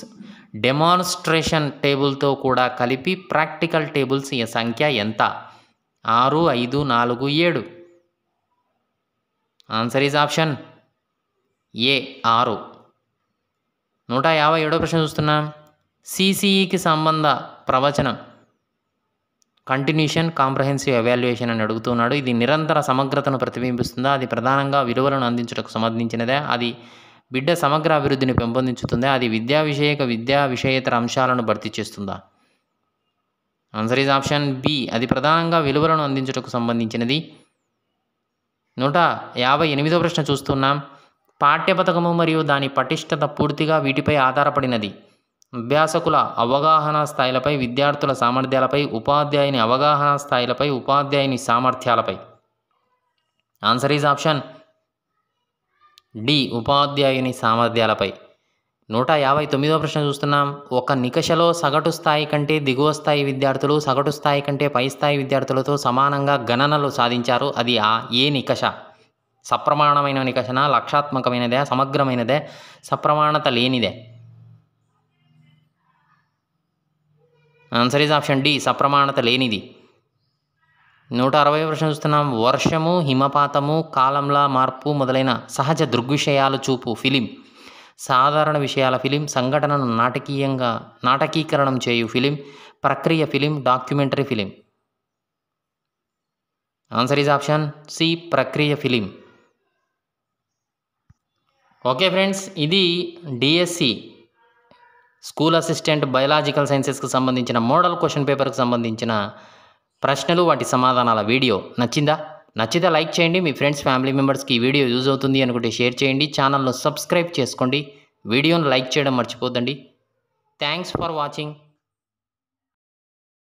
డెమాన్స్ట్రేషన్ టేబుల్తో కూడా కలిపి ప్రాక్టికల్ టేబుల్స్ సంఖ్య ఎంత ఆరు ఐదు నాలుగు ఏడు ఆన్సర్ ఈజ్ ఆప్షన్ ఏ ఆరు నూట యాభై ఏడో ప్రశ్న చూస్తున్నాం సిసిఈకి సంబంధ ప్రవచనం కంటిన్యూషన్ కాంప్రహెన్సివ్ ఎవాల్యుయేషన్ అని అడుగుతున్నాడు ఇది నిరంతర సమగ్రతను ప్రతిబింబిస్తుందా అది ప్రధానంగా విలువలను అందించడానికి సంబంధించినదే అది బిడ్డ సమగ్ర అభివృద్ధిని పెంపొందించుతుందా అది విద్యా విషయక విద్యా విషయేతర అంశాలను భర్తీ చేస్తుందా ఆన్సర్ ఈజ్ ఆప్షన్ బి అది ప్రధానంగా విలువలను అందించుటకు సంబంధించినది నూట యాభై ఎనిమిదో ప్రశ్న చూస్తున్నాం పాఠ్య పథకము మరియు దాని పటిష్టత పూర్తిగా వీటిపై ఆధారపడినది అభ్యాసకుల అవగాహన స్థాయిలపై విద్యార్థుల సామర్థ్యాలపై ఉపాధ్యాయుని అవగాహన స్థాయిలపై ఉపాధ్యాయుని సామర్థ్యాలపై ఆన్సర్ ఈజ్ ఆప్షన్ డి ఉపాధ్యాయుని సామర్థ్యాలపై నూట యాభై తొమ్మిదో ప్రశ్న చూస్తున్నాం ఒక నికషలో సగటు స్థాయి కంటే దిగువ స్థాయి విద్యార్థులు సగటు స్థాయి కంటే పై స్థాయి విద్యార్థులతో సమానంగా గణనలు సాధించారు అది ఆ ఏ నికష సప్రమాణమైన నికషన లక్షాత్మకమైనదే సమగ్రమైనదే సప్రమాణత లేనిదే ఆన్సర్ ఈజ్ ఆప్షన్ డి సప్రమాణత లేనిది నూట అరవై వర్షం చూస్తున్నాం వర్షము హిమపాతము కాలంలా మార్పు మొదలైన సహజ దృగ్విషయాలు చూపు ఫిలిం సాధారణ విషయాల ఫిలిం సంఘటనను నాటకీయంగా నాటకీకరణం చేయు ఫిలిం ప్రక్రియ film documentary film answer is option C ప్రక్రియ ఫిలిం ఓకే ఫ్రెండ్స్ ఇది డిఎస్సి స్కూల్ అసిస్టెంట్ బయలాజికల్ సైన్సెస్కి సంబంధించిన మోడల్ క్వశ్చన్ పేపర్కి సంబంధించిన ప్రశ్నలు వాటి సమాధానాల వీడియో నచ్చిందా నచ్చితే లైక్ చేయండి మీ ఫ్రెండ్స్ ఫ్యామిలీ మెంబర్స్కి ఈ వీడియో యూజ్ అవుతుంది అనుకుంటే షేర్ చేయండి ఛానల్ను సబ్స్క్రైబ్ చేసుకోండి వీడియోను లైక్ చేయడం మర్చిపోద్దండి థ్యాంక్స్ ఫర్ వాచింగ్